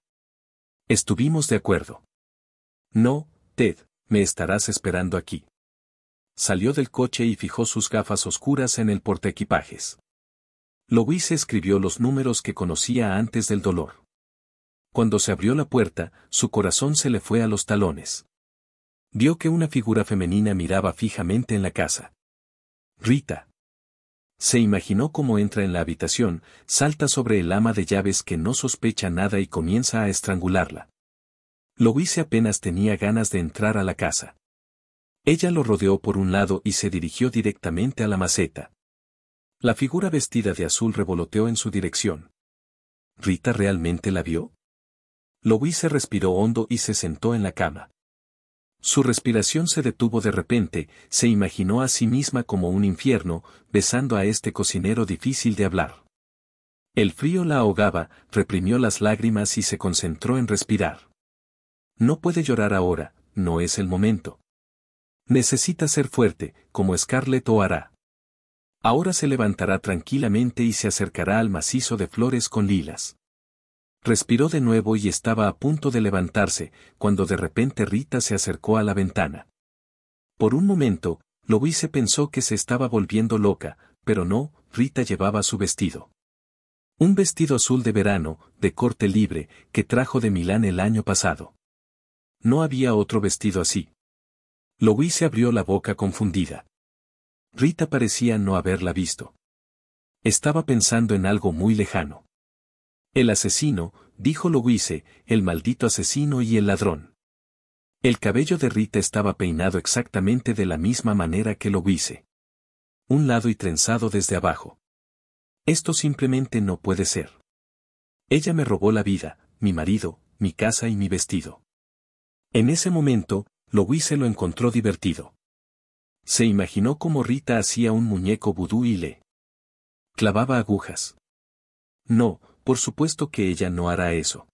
Estuvimos de acuerdo. No, Ted, me estarás esperando aquí. Salió del coche y fijó sus gafas oscuras en el equipajes. Louise escribió los números que conocía antes del dolor. Cuando se abrió la puerta, su corazón se le fue a los talones. Vio que una figura femenina miraba fijamente en la casa. Rita. Se imaginó cómo entra en la habitación, salta sobre el ama de llaves que no sospecha nada y comienza a estrangularla. Louise apenas tenía ganas de entrar a la casa. Ella lo rodeó por un lado y se dirigió directamente a la maceta. La figura vestida de azul revoloteó en su dirección. ¿Rita realmente la vio? se respiró hondo y se sentó en la cama. Su respiración se detuvo de repente, se imaginó a sí misma como un infierno, besando a este cocinero difícil de hablar. El frío la ahogaba, reprimió las lágrimas y se concentró en respirar. No puede llorar ahora, no es el momento. Necesita ser fuerte, como Scarlett o hará. Ahora se levantará tranquilamente y se acercará al macizo de flores con lilas. Respiró de nuevo y estaba a punto de levantarse, cuando de repente Rita se acercó a la ventana. Por un momento, Louise pensó que se estaba volviendo loca, pero no, Rita llevaba su vestido. Un vestido azul de verano, de corte libre, que trajo de Milán el año pasado. No había otro vestido así. Louise abrió la boca confundida. Rita parecía no haberla visto. Estaba pensando en algo muy lejano. El asesino, dijo Louise, el maldito asesino y el ladrón. El cabello de Rita estaba peinado exactamente de la misma manera que Louise. Un lado y trenzado desde abajo. Esto simplemente no puede ser. Ella me robó la vida, mi marido, mi casa y mi vestido. En ese momento, Louise lo encontró divertido. Se imaginó cómo Rita hacía un muñeco vudú y le clavaba agujas. No, por supuesto que ella no hará eso.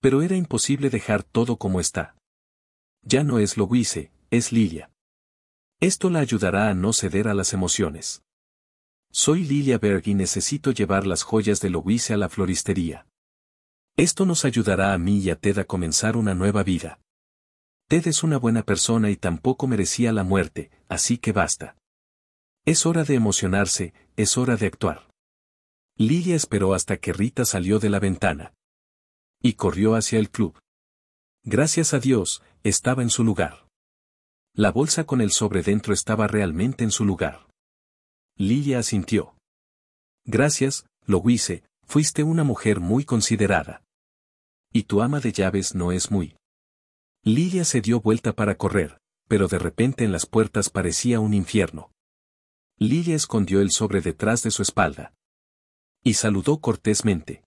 Pero era imposible dejar todo como está. Ya no es Louise, es Lilia. Esto la ayudará a no ceder a las emociones. Soy Lilia Berg y necesito llevar las joyas de Louise a la floristería. Esto nos ayudará a mí y a Ted a comenzar una nueva vida. Ted es una buena persona y tampoco merecía la muerte, así que basta. Es hora de emocionarse, es hora de actuar. Lilia esperó hasta que Rita salió de la ventana. Y corrió hacia el club. Gracias a Dios, estaba en su lugar. La bolsa con el sobre dentro estaba realmente en su lugar. Lilia asintió. Gracias, lo hice. fuiste una mujer muy considerada. Y tu ama de llaves no es muy. Lilia se dio vuelta para correr, pero de repente en las puertas parecía un infierno. Lilia escondió el sobre detrás de su espalda. Y saludó cortésmente.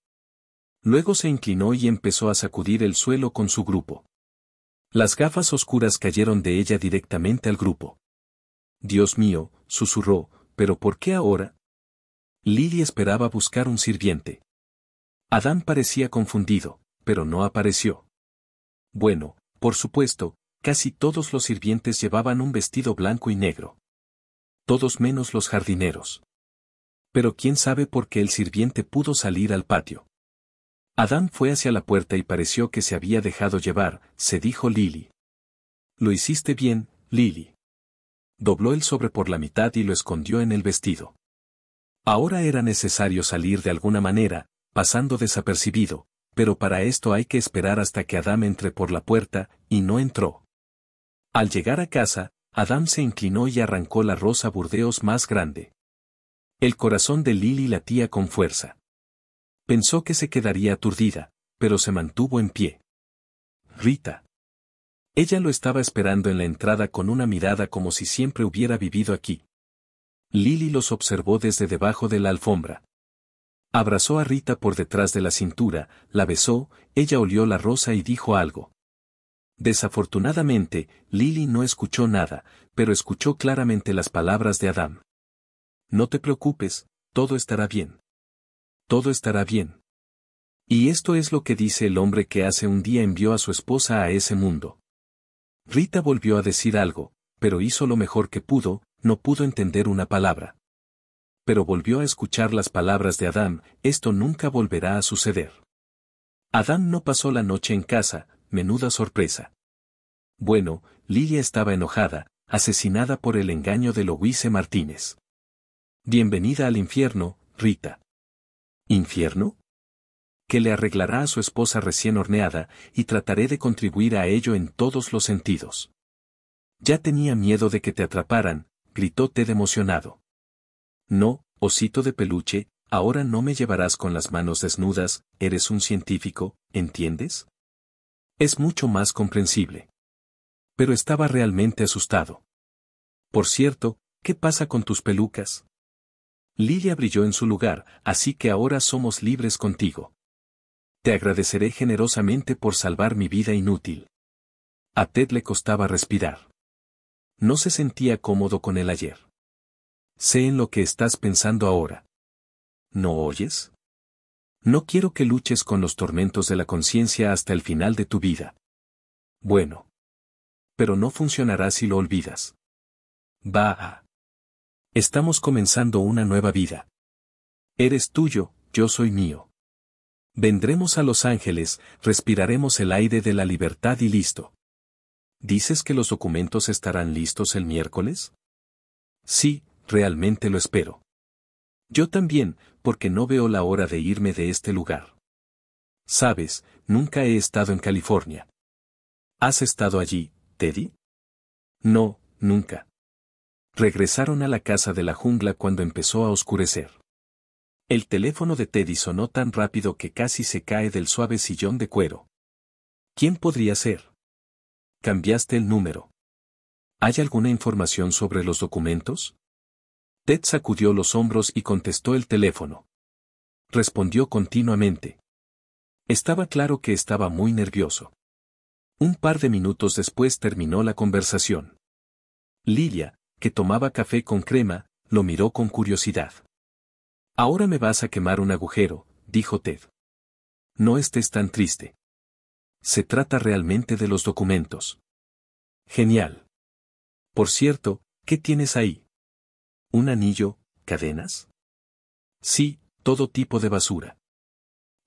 Luego se inclinó y empezó a sacudir el suelo con su grupo. Las gafas oscuras cayeron de ella directamente al grupo. Dios mío, susurró, pero ¿por qué ahora? Lily esperaba buscar un sirviente. Adán parecía confundido, pero no apareció. Bueno, por supuesto, casi todos los sirvientes llevaban un vestido blanco y negro. Todos menos los jardineros. Pero quién sabe por qué el sirviente pudo salir al patio. Adán fue hacia la puerta y pareció que se había dejado llevar, se dijo Lily. Lo hiciste bien, Lily. Dobló el sobre por la mitad y lo escondió en el vestido. Ahora era necesario salir de alguna manera, pasando desapercibido, pero para esto hay que esperar hasta que Adam entre por la puerta, y no entró. Al llegar a casa, Adam se inclinó y arrancó la rosa burdeos más grande. El corazón de Lily latía con fuerza. Pensó que se quedaría aturdida, pero se mantuvo en pie. Rita. Ella lo estaba esperando en la entrada con una mirada como si siempre hubiera vivido aquí. Lily los observó desde debajo de la alfombra. Abrazó a Rita por detrás de la cintura, la besó, ella olió la rosa y dijo algo. Desafortunadamente, Lily no escuchó nada, pero escuchó claramente las palabras de Adam. No te preocupes, todo estará bien. Todo estará bien. Y esto es lo que dice el hombre que hace un día envió a su esposa a ese mundo. Rita volvió a decir algo, pero hizo lo mejor que pudo, no pudo entender una palabra pero volvió a escuchar las palabras de Adán, esto nunca volverá a suceder. Adán no pasó la noche en casa, menuda sorpresa. Bueno, Lilia estaba enojada, asesinada por el engaño de Louise Martínez. Bienvenida al infierno, Rita. ¿Infierno? Que le arreglará a su esposa recién horneada, y trataré de contribuir a ello en todos los sentidos. Ya tenía miedo de que te atraparan, gritó Ted emocionado. No, osito de peluche, ahora no me llevarás con las manos desnudas, eres un científico, ¿entiendes? Es mucho más comprensible. Pero estaba realmente asustado. Por cierto, ¿qué pasa con tus pelucas? Lilia brilló en su lugar, así que ahora somos libres contigo. Te agradeceré generosamente por salvar mi vida inútil. A Ted le costaba respirar. No se sentía cómodo con él ayer. Sé en lo que estás pensando ahora. ¿No oyes? No quiero que luches con los tormentos de la conciencia hasta el final de tu vida. Bueno. Pero no funcionará si lo olvidas. Va. Estamos comenzando una nueva vida. Eres tuyo, yo soy mío. Vendremos a Los Ángeles, respiraremos el aire de la libertad y listo. ¿Dices que los documentos estarán listos el miércoles? Sí, realmente lo espero. Yo también, porque no veo la hora de irme de este lugar. Sabes, nunca he estado en California. ¿Has estado allí, Teddy? No, nunca. Regresaron a la casa de la jungla cuando empezó a oscurecer. El teléfono de Teddy sonó tan rápido que casi se cae del suave sillón de cuero. ¿Quién podría ser? Cambiaste el número. ¿Hay alguna información sobre los documentos? Ted sacudió los hombros y contestó el teléfono. Respondió continuamente. Estaba claro que estaba muy nervioso. Un par de minutos después terminó la conversación. Lilia, que tomaba café con crema, lo miró con curiosidad. Ahora me vas a quemar un agujero, dijo Ted. No estés tan triste. Se trata realmente de los documentos. Genial. Por cierto, ¿qué tienes ahí? ¿Un anillo? ¿Cadenas? Sí, todo tipo de basura.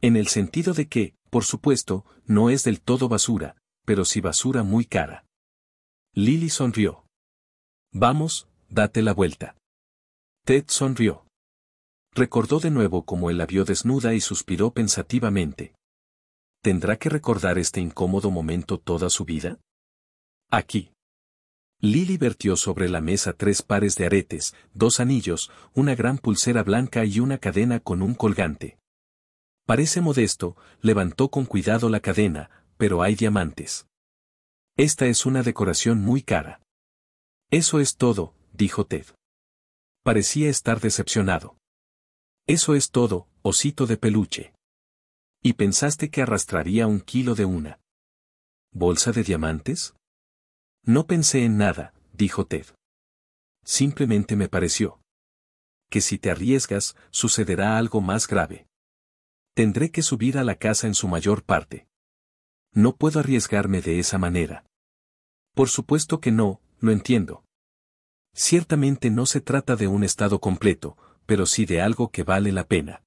En el sentido de que, por supuesto, no es del todo basura, pero sí basura muy cara. Lily sonrió. Vamos, date la vuelta. Ted sonrió. Recordó de nuevo cómo él la vio desnuda y suspiró pensativamente. ¿Tendrá que recordar este incómodo momento toda su vida? Aquí. Lily vertió sobre la mesa tres pares de aretes, dos anillos, una gran pulsera blanca y una cadena con un colgante. Parece modesto, levantó con cuidado la cadena, pero hay diamantes. Esta es una decoración muy cara. Eso es todo, dijo Ted. Parecía estar decepcionado. Eso es todo, osito de peluche. ¿Y pensaste que arrastraría un kilo de una bolsa de diamantes? No pensé en nada, dijo Ted. Simplemente me pareció. Que si te arriesgas, sucederá algo más grave. Tendré que subir a la casa en su mayor parte. No puedo arriesgarme de esa manera. Por supuesto que no, lo entiendo. Ciertamente no se trata de un estado completo, pero sí de algo que vale la pena.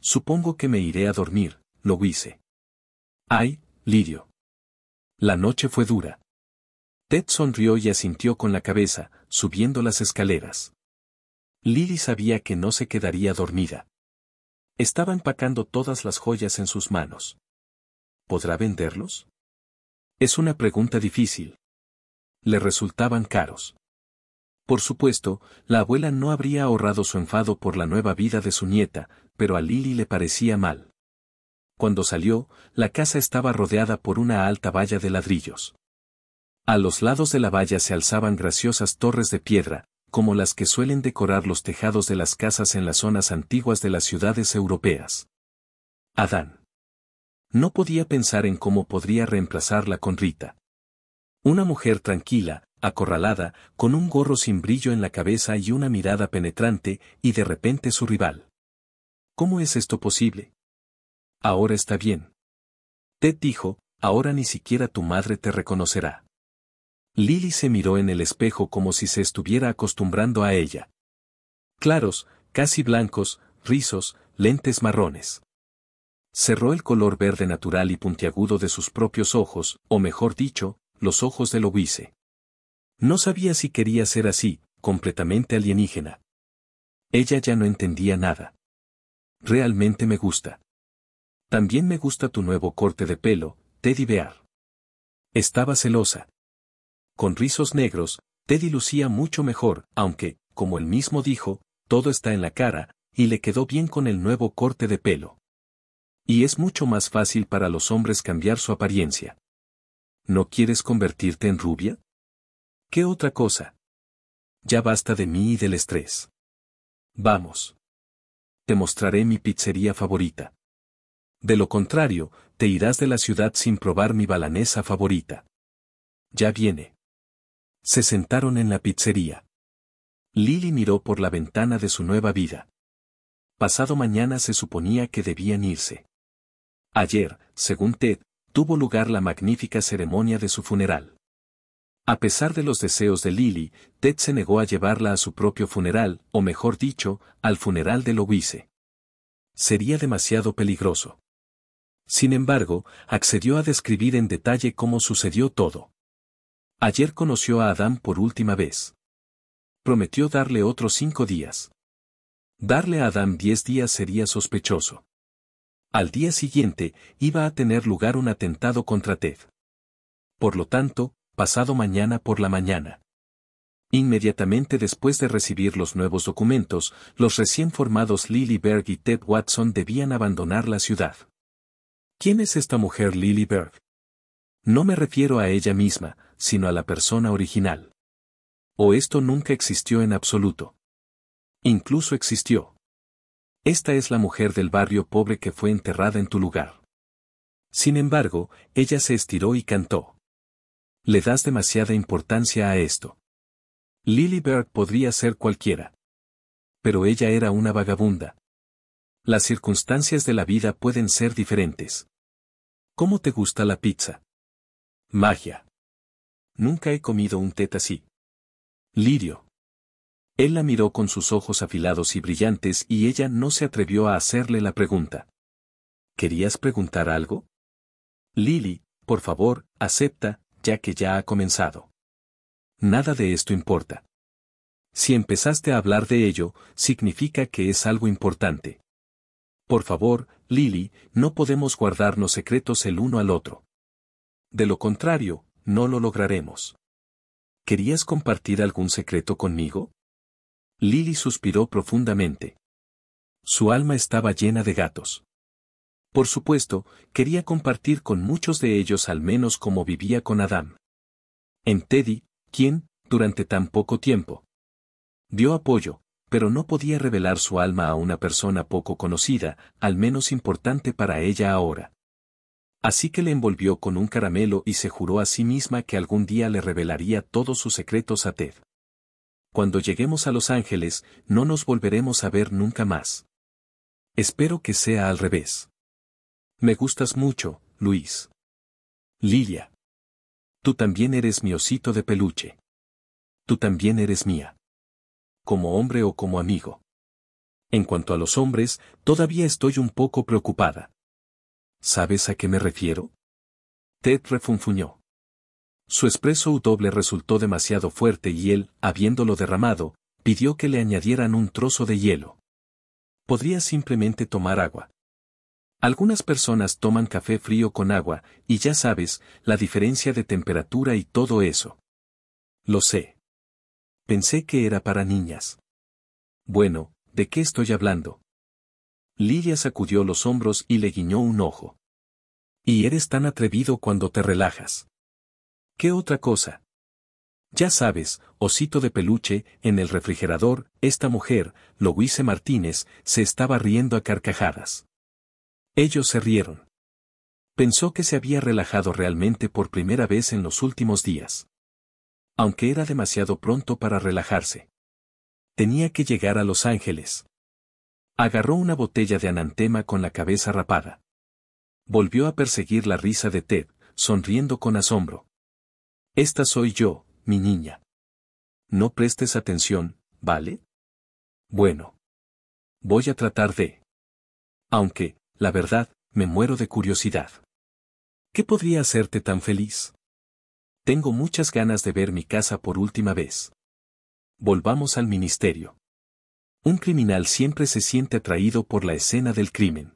Supongo que me iré a dormir, lo hice. Ay, Lirio. La noche fue dura. Ted sonrió y asintió con la cabeza, subiendo las escaleras. Lily sabía que no se quedaría dormida. Estaba empacando todas las joyas en sus manos. ¿Podrá venderlos? Es una pregunta difícil. Le resultaban caros. Por supuesto, la abuela no habría ahorrado su enfado por la nueva vida de su nieta, pero a Lily le parecía mal. Cuando salió, la casa estaba rodeada por una alta valla de ladrillos. A los lados de la valla se alzaban graciosas torres de piedra, como las que suelen decorar los tejados de las casas en las zonas antiguas de las ciudades europeas. Adán. No podía pensar en cómo podría reemplazarla con Rita. Una mujer tranquila, acorralada, con un gorro sin brillo en la cabeza y una mirada penetrante, y de repente su rival. ¿Cómo es esto posible? Ahora está bien. Ted dijo, ahora ni siquiera tu madre te reconocerá. Lily se miró en el espejo como si se estuviera acostumbrando a ella. Claros, casi blancos, rizos, lentes marrones. Cerró el color verde natural y puntiagudo de sus propios ojos, o mejor dicho, los ojos de Lobuise. No sabía si quería ser así, completamente alienígena. Ella ya no entendía nada. Realmente me gusta. También me gusta tu nuevo corte de pelo, Teddy Bear. Estaba celosa con rizos negros, Teddy lucía mucho mejor, aunque, como él mismo dijo, todo está en la cara, y le quedó bien con el nuevo corte de pelo. Y es mucho más fácil para los hombres cambiar su apariencia. ¿No quieres convertirte en rubia? ¿Qué otra cosa? Ya basta de mí y del estrés. Vamos. Te mostraré mi pizzería favorita. De lo contrario, te irás de la ciudad sin probar mi balanesa favorita. Ya viene. Se sentaron en la pizzería. Lily miró por la ventana de su nueva vida. Pasado mañana se suponía que debían irse. Ayer, según Ted, tuvo lugar la magnífica ceremonia de su funeral. A pesar de los deseos de Lily, Ted se negó a llevarla a su propio funeral, o mejor dicho, al funeral de Louise. Sería demasiado peligroso. Sin embargo, accedió a describir en detalle cómo sucedió todo. Ayer conoció a Adam por última vez. Prometió darle otros cinco días. Darle a Adam diez días sería sospechoso. Al día siguiente, iba a tener lugar un atentado contra Ted. Por lo tanto, pasado mañana por la mañana. Inmediatamente después de recibir los nuevos documentos, los recién formados Lily Berg y Ted Watson debían abandonar la ciudad. ¿Quién es esta mujer Lily Berg? No me refiero a ella misma, sino a la persona original. O esto nunca existió en absoluto. Incluso existió. Esta es la mujer del barrio pobre que fue enterrada en tu lugar. Sin embargo, ella se estiró y cantó. Le das demasiada importancia a esto. Lily Berg podría ser cualquiera. Pero ella era una vagabunda. Las circunstancias de la vida pueden ser diferentes. ¿Cómo te gusta la pizza? Magia. Nunca he comido un té así. Lirio. Él la miró con sus ojos afilados y brillantes y ella no se atrevió a hacerle la pregunta. ¿Querías preguntar algo? Lily, por favor, acepta, ya que ya ha comenzado. Nada de esto importa. Si empezaste a hablar de ello, significa que es algo importante. Por favor, Lily, no podemos guardarnos secretos el uno al otro. De lo contrario, no lo lograremos. ¿Querías compartir algún secreto conmigo? Lily suspiró profundamente. Su alma estaba llena de gatos. Por supuesto, quería compartir con muchos de ellos al menos como vivía con Adam. En Teddy, quien, durante tan poco tiempo, dio apoyo, pero no podía revelar su alma a una persona poco conocida, al menos importante para ella ahora. Así que le envolvió con un caramelo y se juró a sí misma que algún día le revelaría todos sus secretos a Ted. Cuando lleguemos a Los Ángeles, no nos volveremos a ver nunca más. Espero que sea al revés. Me gustas mucho, Luis. Lilia. Tú también eres mi osito de peluche. Tú también eres mía. Como hombre o como amigo. En cuanto a los hombres, todavía estoy un poco preocupada. ¿Sabes a qué me refiero? Ted refunfuñó. Su U doble resultó demasiado fuerte y él, habiéndolo derramado, pidió que le añadieran un trozo de hielo. Podría simplemente tomar agua. Algunas personas toman café frío con agua, y ya sabes, la diferencia de temperatura y todo eso. Lo sé. Pensé que era para niñas. Bueno, ¿de qué estoy hablando? Lidia sacudió los hombros y le guiñó un ojo. Y eres tan atrevido cuando te relajas. ¿Qué otra cosa? Ya sabes, osito de peluche, en el refrigerador, esta mujer, Luise Martínez, se estaba riendo a carcajadas. Ellos se rieron. Pensó que se había relajado realmente por primera vez en los últimos días. Aunque era demasiado pronto para relajarse. Tenía que llegar a Los Ángeles. Agarró una botella de anantema con la cabeza rapada. Volvió a perseguir la risa de Ted, sonriendo con asombro. Esta soy yo, mi niña. No prestes atención, ¿vale? Bueno. Voy a tratar de... Aunque, la verdad, me muero de curiosidad. ¿Qué podría hacerte tan feliz? Tengo muchas ganas de ver mi casa por última vez. Volvamos al ministerio. Un criminal siempre se siente atraído por la escena del crimen.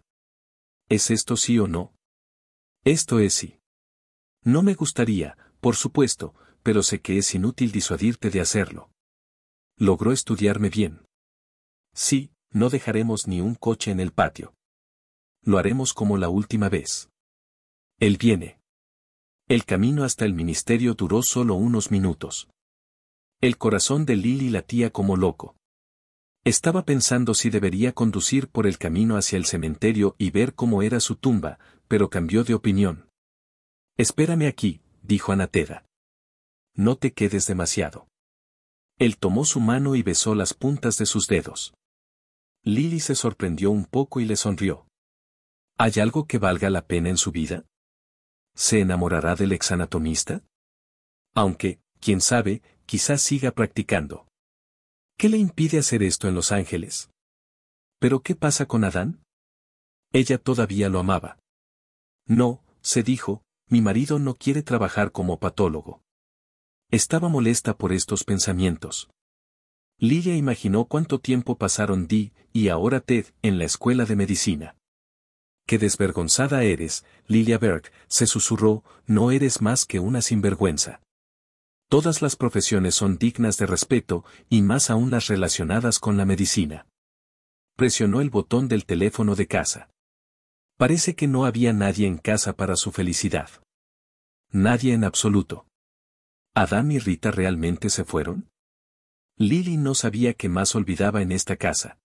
¿Es esto sí o no? Esto es sí. No me gustaría, por supuesto, pero sé que es inútil disuadirte de hacerlo. Logró estudiarme bien. Sí, no dejaremos ni un coche en el patio. Lo haremos como la última vez. Él viene. El camino hasta el ministerio duró solo unos minutos. El corazón de Lily latía como loco. Estaba pensando si debería conducir por el camino hacia el cementerio y ver cómo era su tumba, pero cambió de opinión. Espérame aquí, dijo Anateda. No te quedes demasiado. Él tomó su mano y besó las puntas de sus dedos. Lily se sorprendió un poco y le sonrió. ¿Hay algo que valga la pena en su vida? ¿Se enamorará del exanatomista? Aunque, quién sabe, quizás siga practicando. ¿Qué le impide hacer esto en Los Ángeles? ¿Pero qué pasa con Adán? Ella todavía lo amaba. No, se dijo, mi marido no quiere trabajar como patólogo. Estaba molesta por estos pensamientos. Lilia imaginó cuánto tiempo pasaron Dee y ahora Ted en la escuela de medicina. Qué desvergonzada eres, Lilia Berg, se susurró, no eres más que una sinvergüenza. Todas las profesiones son dignas de respeto, y más aún las relacionadas con la medicina. Presionó el botón del teléfono de casa. Parece que no había nadie en casa para su felicidad. Nadie en absoluto. ¿Adam y Rita realmente se fueron? Lily no sabía qué más olvidaba en esta casa.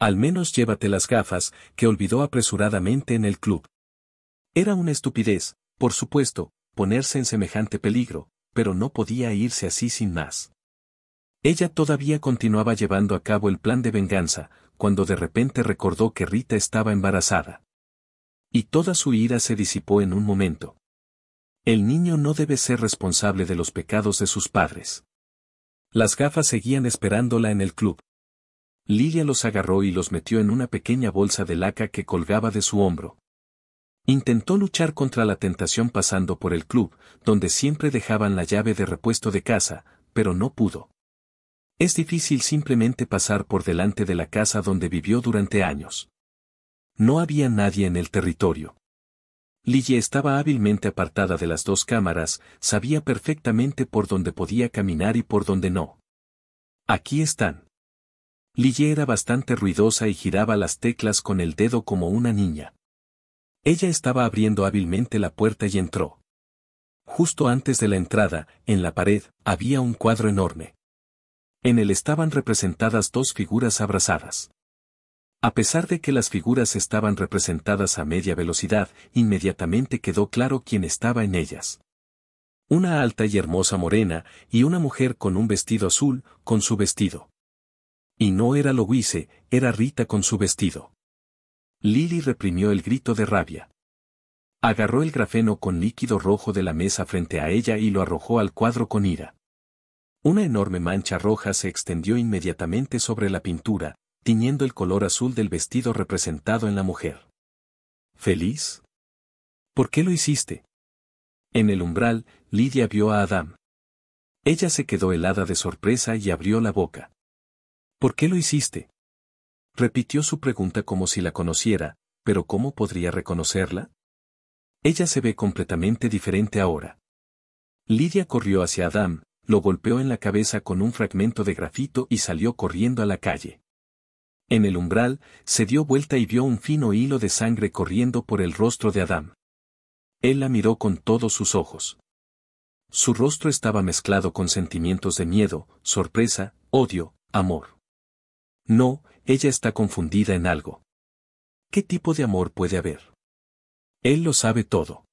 Al menos llévate las gafas, que olvidó apresuradamente en el club. Era una estupidez, por supuesto, ponerse en semejante peligro, pero no podía irse así sin más. Ella todavía continuaba llevando a cabo el plan de venganza, cuando de repente recordó que Rita estaba embarazada. Y toda su ira se disipó en un momento. El niño no debe ser responsable de los pecados de sus padres. Las gafas seguían esperándola en el club. Lilia los agarró y los metió en una pequeña bolsa de laca que colgaba de su hombro. Intentó luchar contra la tentación pasando por el club, donde siempre dejaban la llave de repuesto de casa, pero no pudo. Es difícil simplemente pasar por delante de la casa donde vivió durante años. No había nadie en el territorio. Lille estaba hábilmente apartada de las dos cámaras, sabía perfectamente por dónde podía caminar y por dónde no. Aquí están. Lille era bastante ruidosa y giraba las teclas con el dedo como una niña. Ella estaba abriendo hábilmente la puerta y entró. Justo antes de la entrada, en la pared, había un cuadro enorme. En él estaban representadas dos figuras abrazadas. A pesar de que las figuras estaban representadas a media velocidad, inmediatamente quedó claro quién estaba en ellas. Una alta y hermosa morena, y una mujer con un vestido azul, con su vestido. Y no era Louise, era Rita con su vestido. Lily reprimió el grito de rabia. Agarró el grafeno con líquido rojo de la mesa frente a ella y lo arrojó al cuadro con ira. Una enorme mancha roja se extendió inmediatamente sobre la pintura, tiñendo el color azul del vestido representado en la mujer. ¿Feliz? ¿Por qué lo hiciste? En el umbral, Lidia vio a Adam. Ella se quedó helada de sorpresa y abrió la boca. ¿Por qué lo hiciste? Repitió su pregunta como si la conociera, pero ¿cómo podría reconocerla? Ella se ve completamente diferente ahora. Lidia corrió hacia Adam, lo golpeó en la cabeza con un fragmento de grafito y salió corriendo a la calle. En el umbral, se dio vuelta y vio un fino hilo de sangre corriendo por el rostro de Adam. Él la miró con todos sus ojos. Su rostro estaba mezclado con sentimientos de miedo, sorpresa, odio, amor. No, ella está confundida en algo. ¿Qué tipo de amor puede haber? Él lo sabe todo.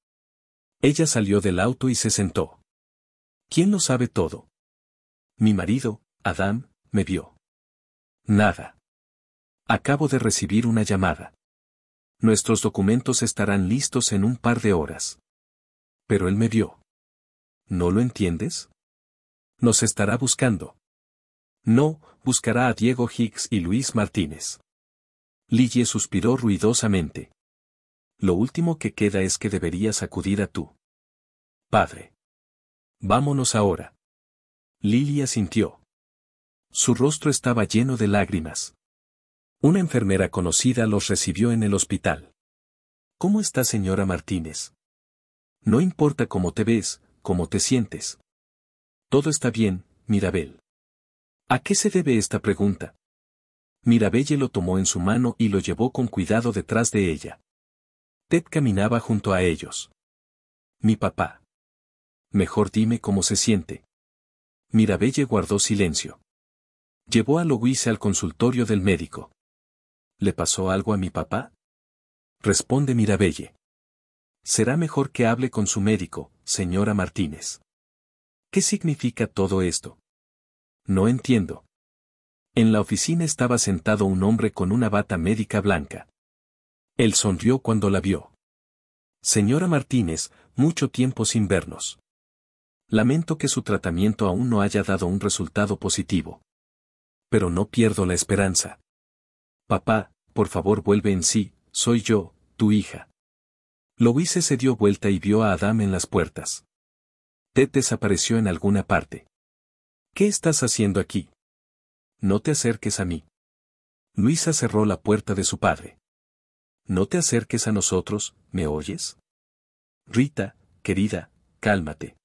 Ella salió del auto y se sentó. ¿Quién lo sabe todo? Mi marido, Adam, me vio. Nada. Acabo de recibir una llamada. Nuestros documentos estarán listos en un par de horas. Pero él me vio. ¿No lo entiendes? Nos estará buscando. No, buscará a Diego Hicks y Luis Martínez. Lille suspiró ruidosamente. Lo último que queda es que deberías acudir a tú. padre. Vámonos ahora. Lilia sintió. Su rostro estaba lleno de lágrimas. Una enfermera conocida los recibió en el hospital. ¿Cómo está señora Martínez? No importa cómo te ves, cómo te sientes. Todo está bien, Mirabel. ¿A qué se debe esta pregunta? Mirabelle lo tomó en su mano y lo llevó con cuidado detrás de ella. Ted caminaba junto a ellos. Mi papá. Mejor dime cómo se siente. Mirabelle guardó silencio. Llevó a Louise al consultorio del médico. ¿Le pasó algo a mi papá? Responde Mirabelle. Será mejor que hable con su médico, señora Martínez. ¿Qué significa todo esto? No entiendo. En la oficina estaba sentado un hombre con una bata médica blanca. Él sonrió cuando la vio. Señora Martínez, mucho tiempo sin vernos. Lamento que su tratamiento aún no haya dado un resultado positivo. Pero no pierdo la esperanza. Papá, por favor vuelve en sí, soy yo, tu hija. Louise se dio vuelta y vio a Adam en las puertas. Ted desapareció en alguna parte. ¿Qué estás haciendo aquí? No te acerques a mí. Luisa cerró la puerta de su padre. No te acerques a nosotros, ¿me oyes? Rita, querida, cálmate.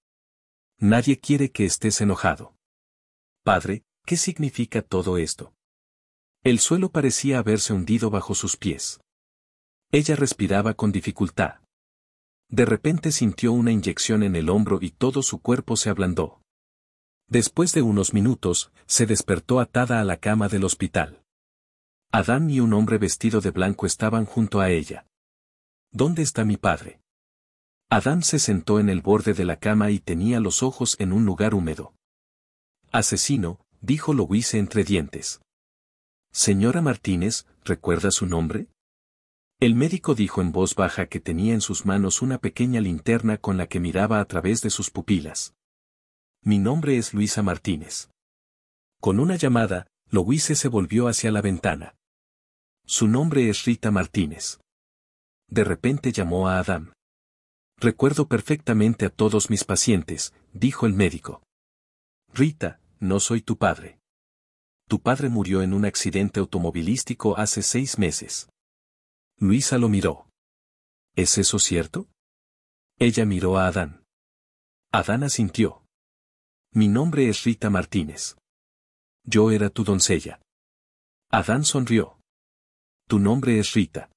Nadie quiere que estés enojado. Padre, ¿qué significa todo esto? El suelo parecía haberse hundido bajo sus pies. Ella respiraba con dificultad. De repente sintió una inyección en el hombro y todo su cuerpo se ablandó. Después de unos minutos, se despertó atada a la cama del hospital. Adán y un hombre vestido de blanco estaban junto a ella. ¿Dónde está mi padre? Adán se sentó en el borde de la cama y tenía los ojos en un lugar húmedo. Asesino, dijo Louise entre dientes. Señora Martínez, ¿recuerda su nombre? El médico dijo en voz baja que tenía en sus manos una pequeña linterna con la que miraba a través de sus pupilas. Mi nombre es Luisa Martínez. Con una llamada, Louise se volvió hacia la ventana. Su nombre es Rita Martínez. De repente llamó a Adam. Recuerdo perfectamente a todos mis pacientes, dijo el médico. Rita, no soy tu padre. Tu padre murió en un accidente automovilístico hace seis meses. Luisa lo miró. ¿Es eso cierto? Ella miró a Adán. Adán asintió. Mi nombre es Rita Martínez. Yo era tu doncella. Adán sonrió. Tu nombre es Rita.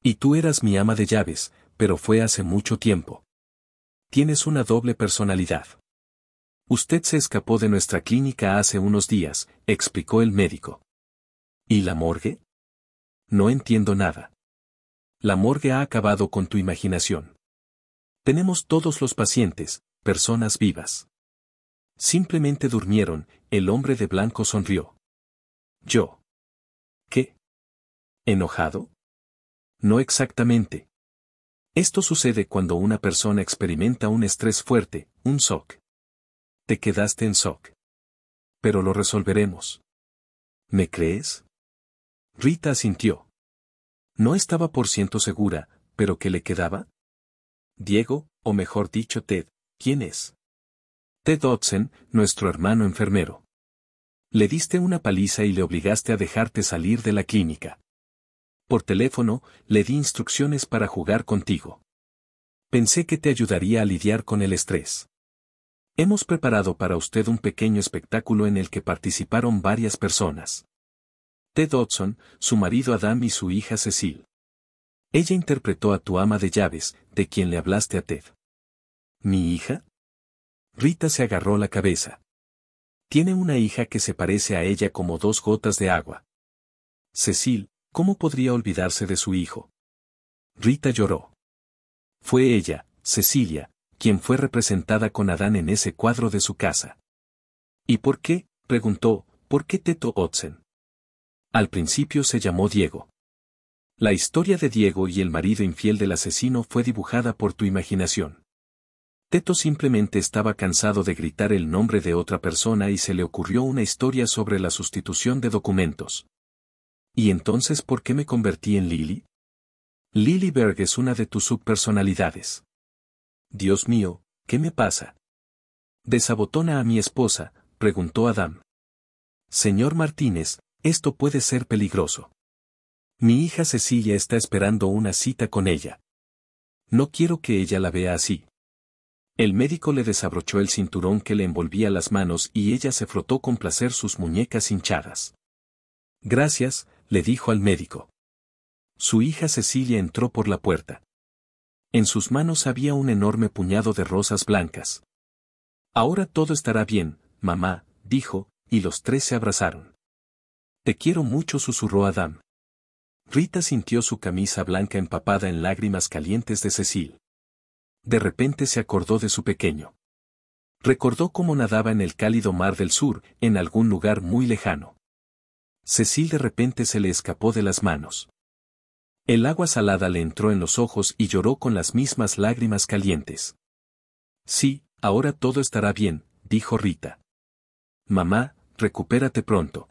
Y tú eras mi ama de llaves, pero fue hace mucho tiempo. Tienes una doble personalidad. Usted se escapó de nuestra clínica hace unos días, explicó el médico. ¿Y la morgue? No entiendo nada. La morgue ha acabado con tu imaginación. Tenemos todos los pacientes, personas vivas. Simplemente durmieron, el hombre de blanco sonrió. Yo. ¿Qué? ¿Enojado? No exactamente. Esto sucede cuando una persona experimenta un estrés fuerte, un shock. Te quedaste en shock. Pero lo resolveremos. ¿Me crees? Rita asintió. No estaba por ciento segura, pero ¿qué le quedaba? Diego, o mejor dicho Ted, ¿quién es? Ted Dodson, nuestro hermano enfermero. Le diste una paliza y le obligaste a dejarte salir de la clínica. Por teléfono, le di instrucciones para jugar contigo. Pensé que te ayudaría a lidiar con el estrés. Hemos preparado para usted un pequeño espectáculo en el que participaron varias personas. Ted Dodson, su marido Adam y su hija Cecil. Ella interpretó a tu ama de llaves, de quien le hablaste a Ted. ¿Mi hija? Rita se agarró la cabeza. Tiene una hija que se parece a ella como dos gotas de agua. Cecil, ¿cómo podría olvidarse de su hijo? Rita lloró. Fue ella, Cecilia, quien fue representada con Adán en ese cuadro de su casa. ¿Y por qué? preguntó, ¿por qué Teto Otzen? Al principio se llamó Diego. La historia de Diego y el marido infiel del asesino fue dibujada por tu imaginación. Teto simplemente estaba cansado de gritar el nombre de otra persona y se le ocurrió una historia sobre la sustitución de documentos. ¿Y entonces por qué me convertí en Lily? Lily Berg es una de tus subpersonalidades. Dios mío, ¿qué me pasa? Desabotona a mi esposa, preguntó Adam. Señor Martínez, esto puede ser peligroso. Mi hija Cecilia está esperando una cita con ella. No quiero que ella la vea así. El médico le desabrochó el cinturón que le envolvía las manos y ella se frotó con placer sus muñecas hinchadas. Gracias, le dijo al médico. Su hija Cecilia entró por la puerta. En sus manos había un enorme puñado de rosas blancas. Ahora todo estará bien, mamá, dijo, y los tres se abrazaron. Te quiero mucho, susurró Adam. Rita sintió su camisa blanca empapada en lágrimas calientes de Cecil de repente se acordó de su pequeño. Recordó cómo nadaba en el cálido mar del sur, en algún lugar muy lejano. Cecil de repente se le escapó de las manos. El agua salada le entró en los ojos y lloró con las mismas lágrimas calientes. Sí, ahora todo estará bien, dijo Rita. Mamá, recupérate pronto.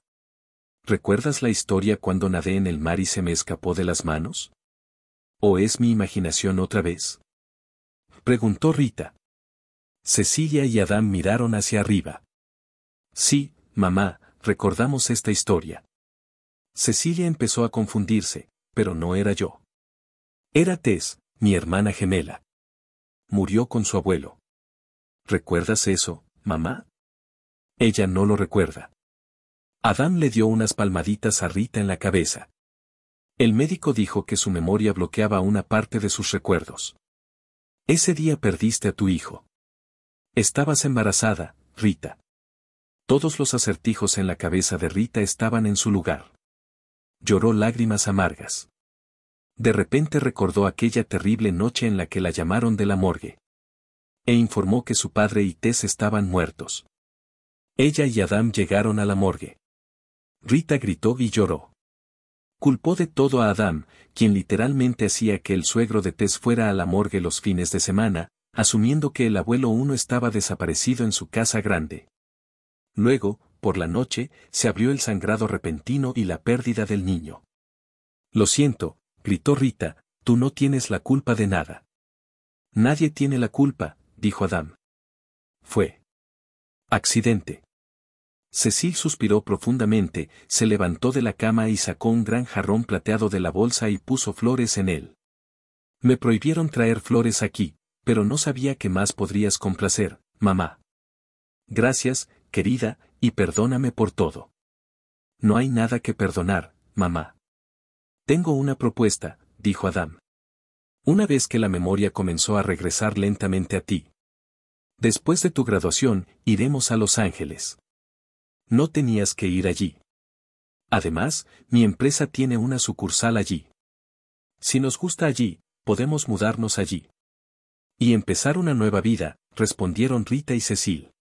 ¿Recuerdas la historia cuando nadé en el mar y se me escapó de las manos? ¿O es mi imaginación otra vez? Preguntó Rita. Cecilia y Adán miraron hacia arriba. Sí, mamá, recordamos esta historia. Cecilia empezó a confundirse, pero no era yo. Era Tess, mi hermana gemela. Murió con su abuelo. ¿Recuerdas eso, mamá? Ella no lo recuerda. Adán le dio unas palmaditas a Rita en la cabeza. El médico dijo que su memoria bloqueaba una parte de sus recuerdos. Ese día perdiste a tu hijo. Estabas embarazada, Rita. Todos los acertijos en la cabeza de Rita estaban en su lugar. Lloró lágrimas amargas. De repente recordó aquella terrible noche en la que la llamaron de la morgue. E informó que su padre y Tess estaban muertos. Ella y Adam llegaron a la morgue. Rita gritó y lloró. Culpó de todo a Adam, quien literalmente hacía que el suegro de Tess fuera a la morgue los fines de semana, asumiendo que el abuelo uno estaba desaparecido en su casa grande. Luego, por la noche, se abrió el sangrado repentino y la pérdida del niño. Lo siento, gritó Rita, tú no tienes la culpa de nada. Nadie tiene la culpa, dijo Adam. Fue. Accidente. Cecil suspiró profundamente, se levantó de la cama y sacó un gran jarrón plateado de la bolsa y puso flores en él. Me prohibieron traer flores aquí, pero no sabía qué más podrías complacer, mamá. Gracias, querida, y perdóname por todo. No hay nada que perdonar, mamá. Tengo una propuesta, dijo Adam. Una vez que la memoria comenzó a regresar lentamente a ti. Después de tu graduación, iremos a Los Ángeles no tenías que ir allí. Además, mi empresa tiene una sucursal allí. Si nos gusta allí, podemos mudarnos allí. Y empezar una nueva vida, respondieron Rita y Cecil.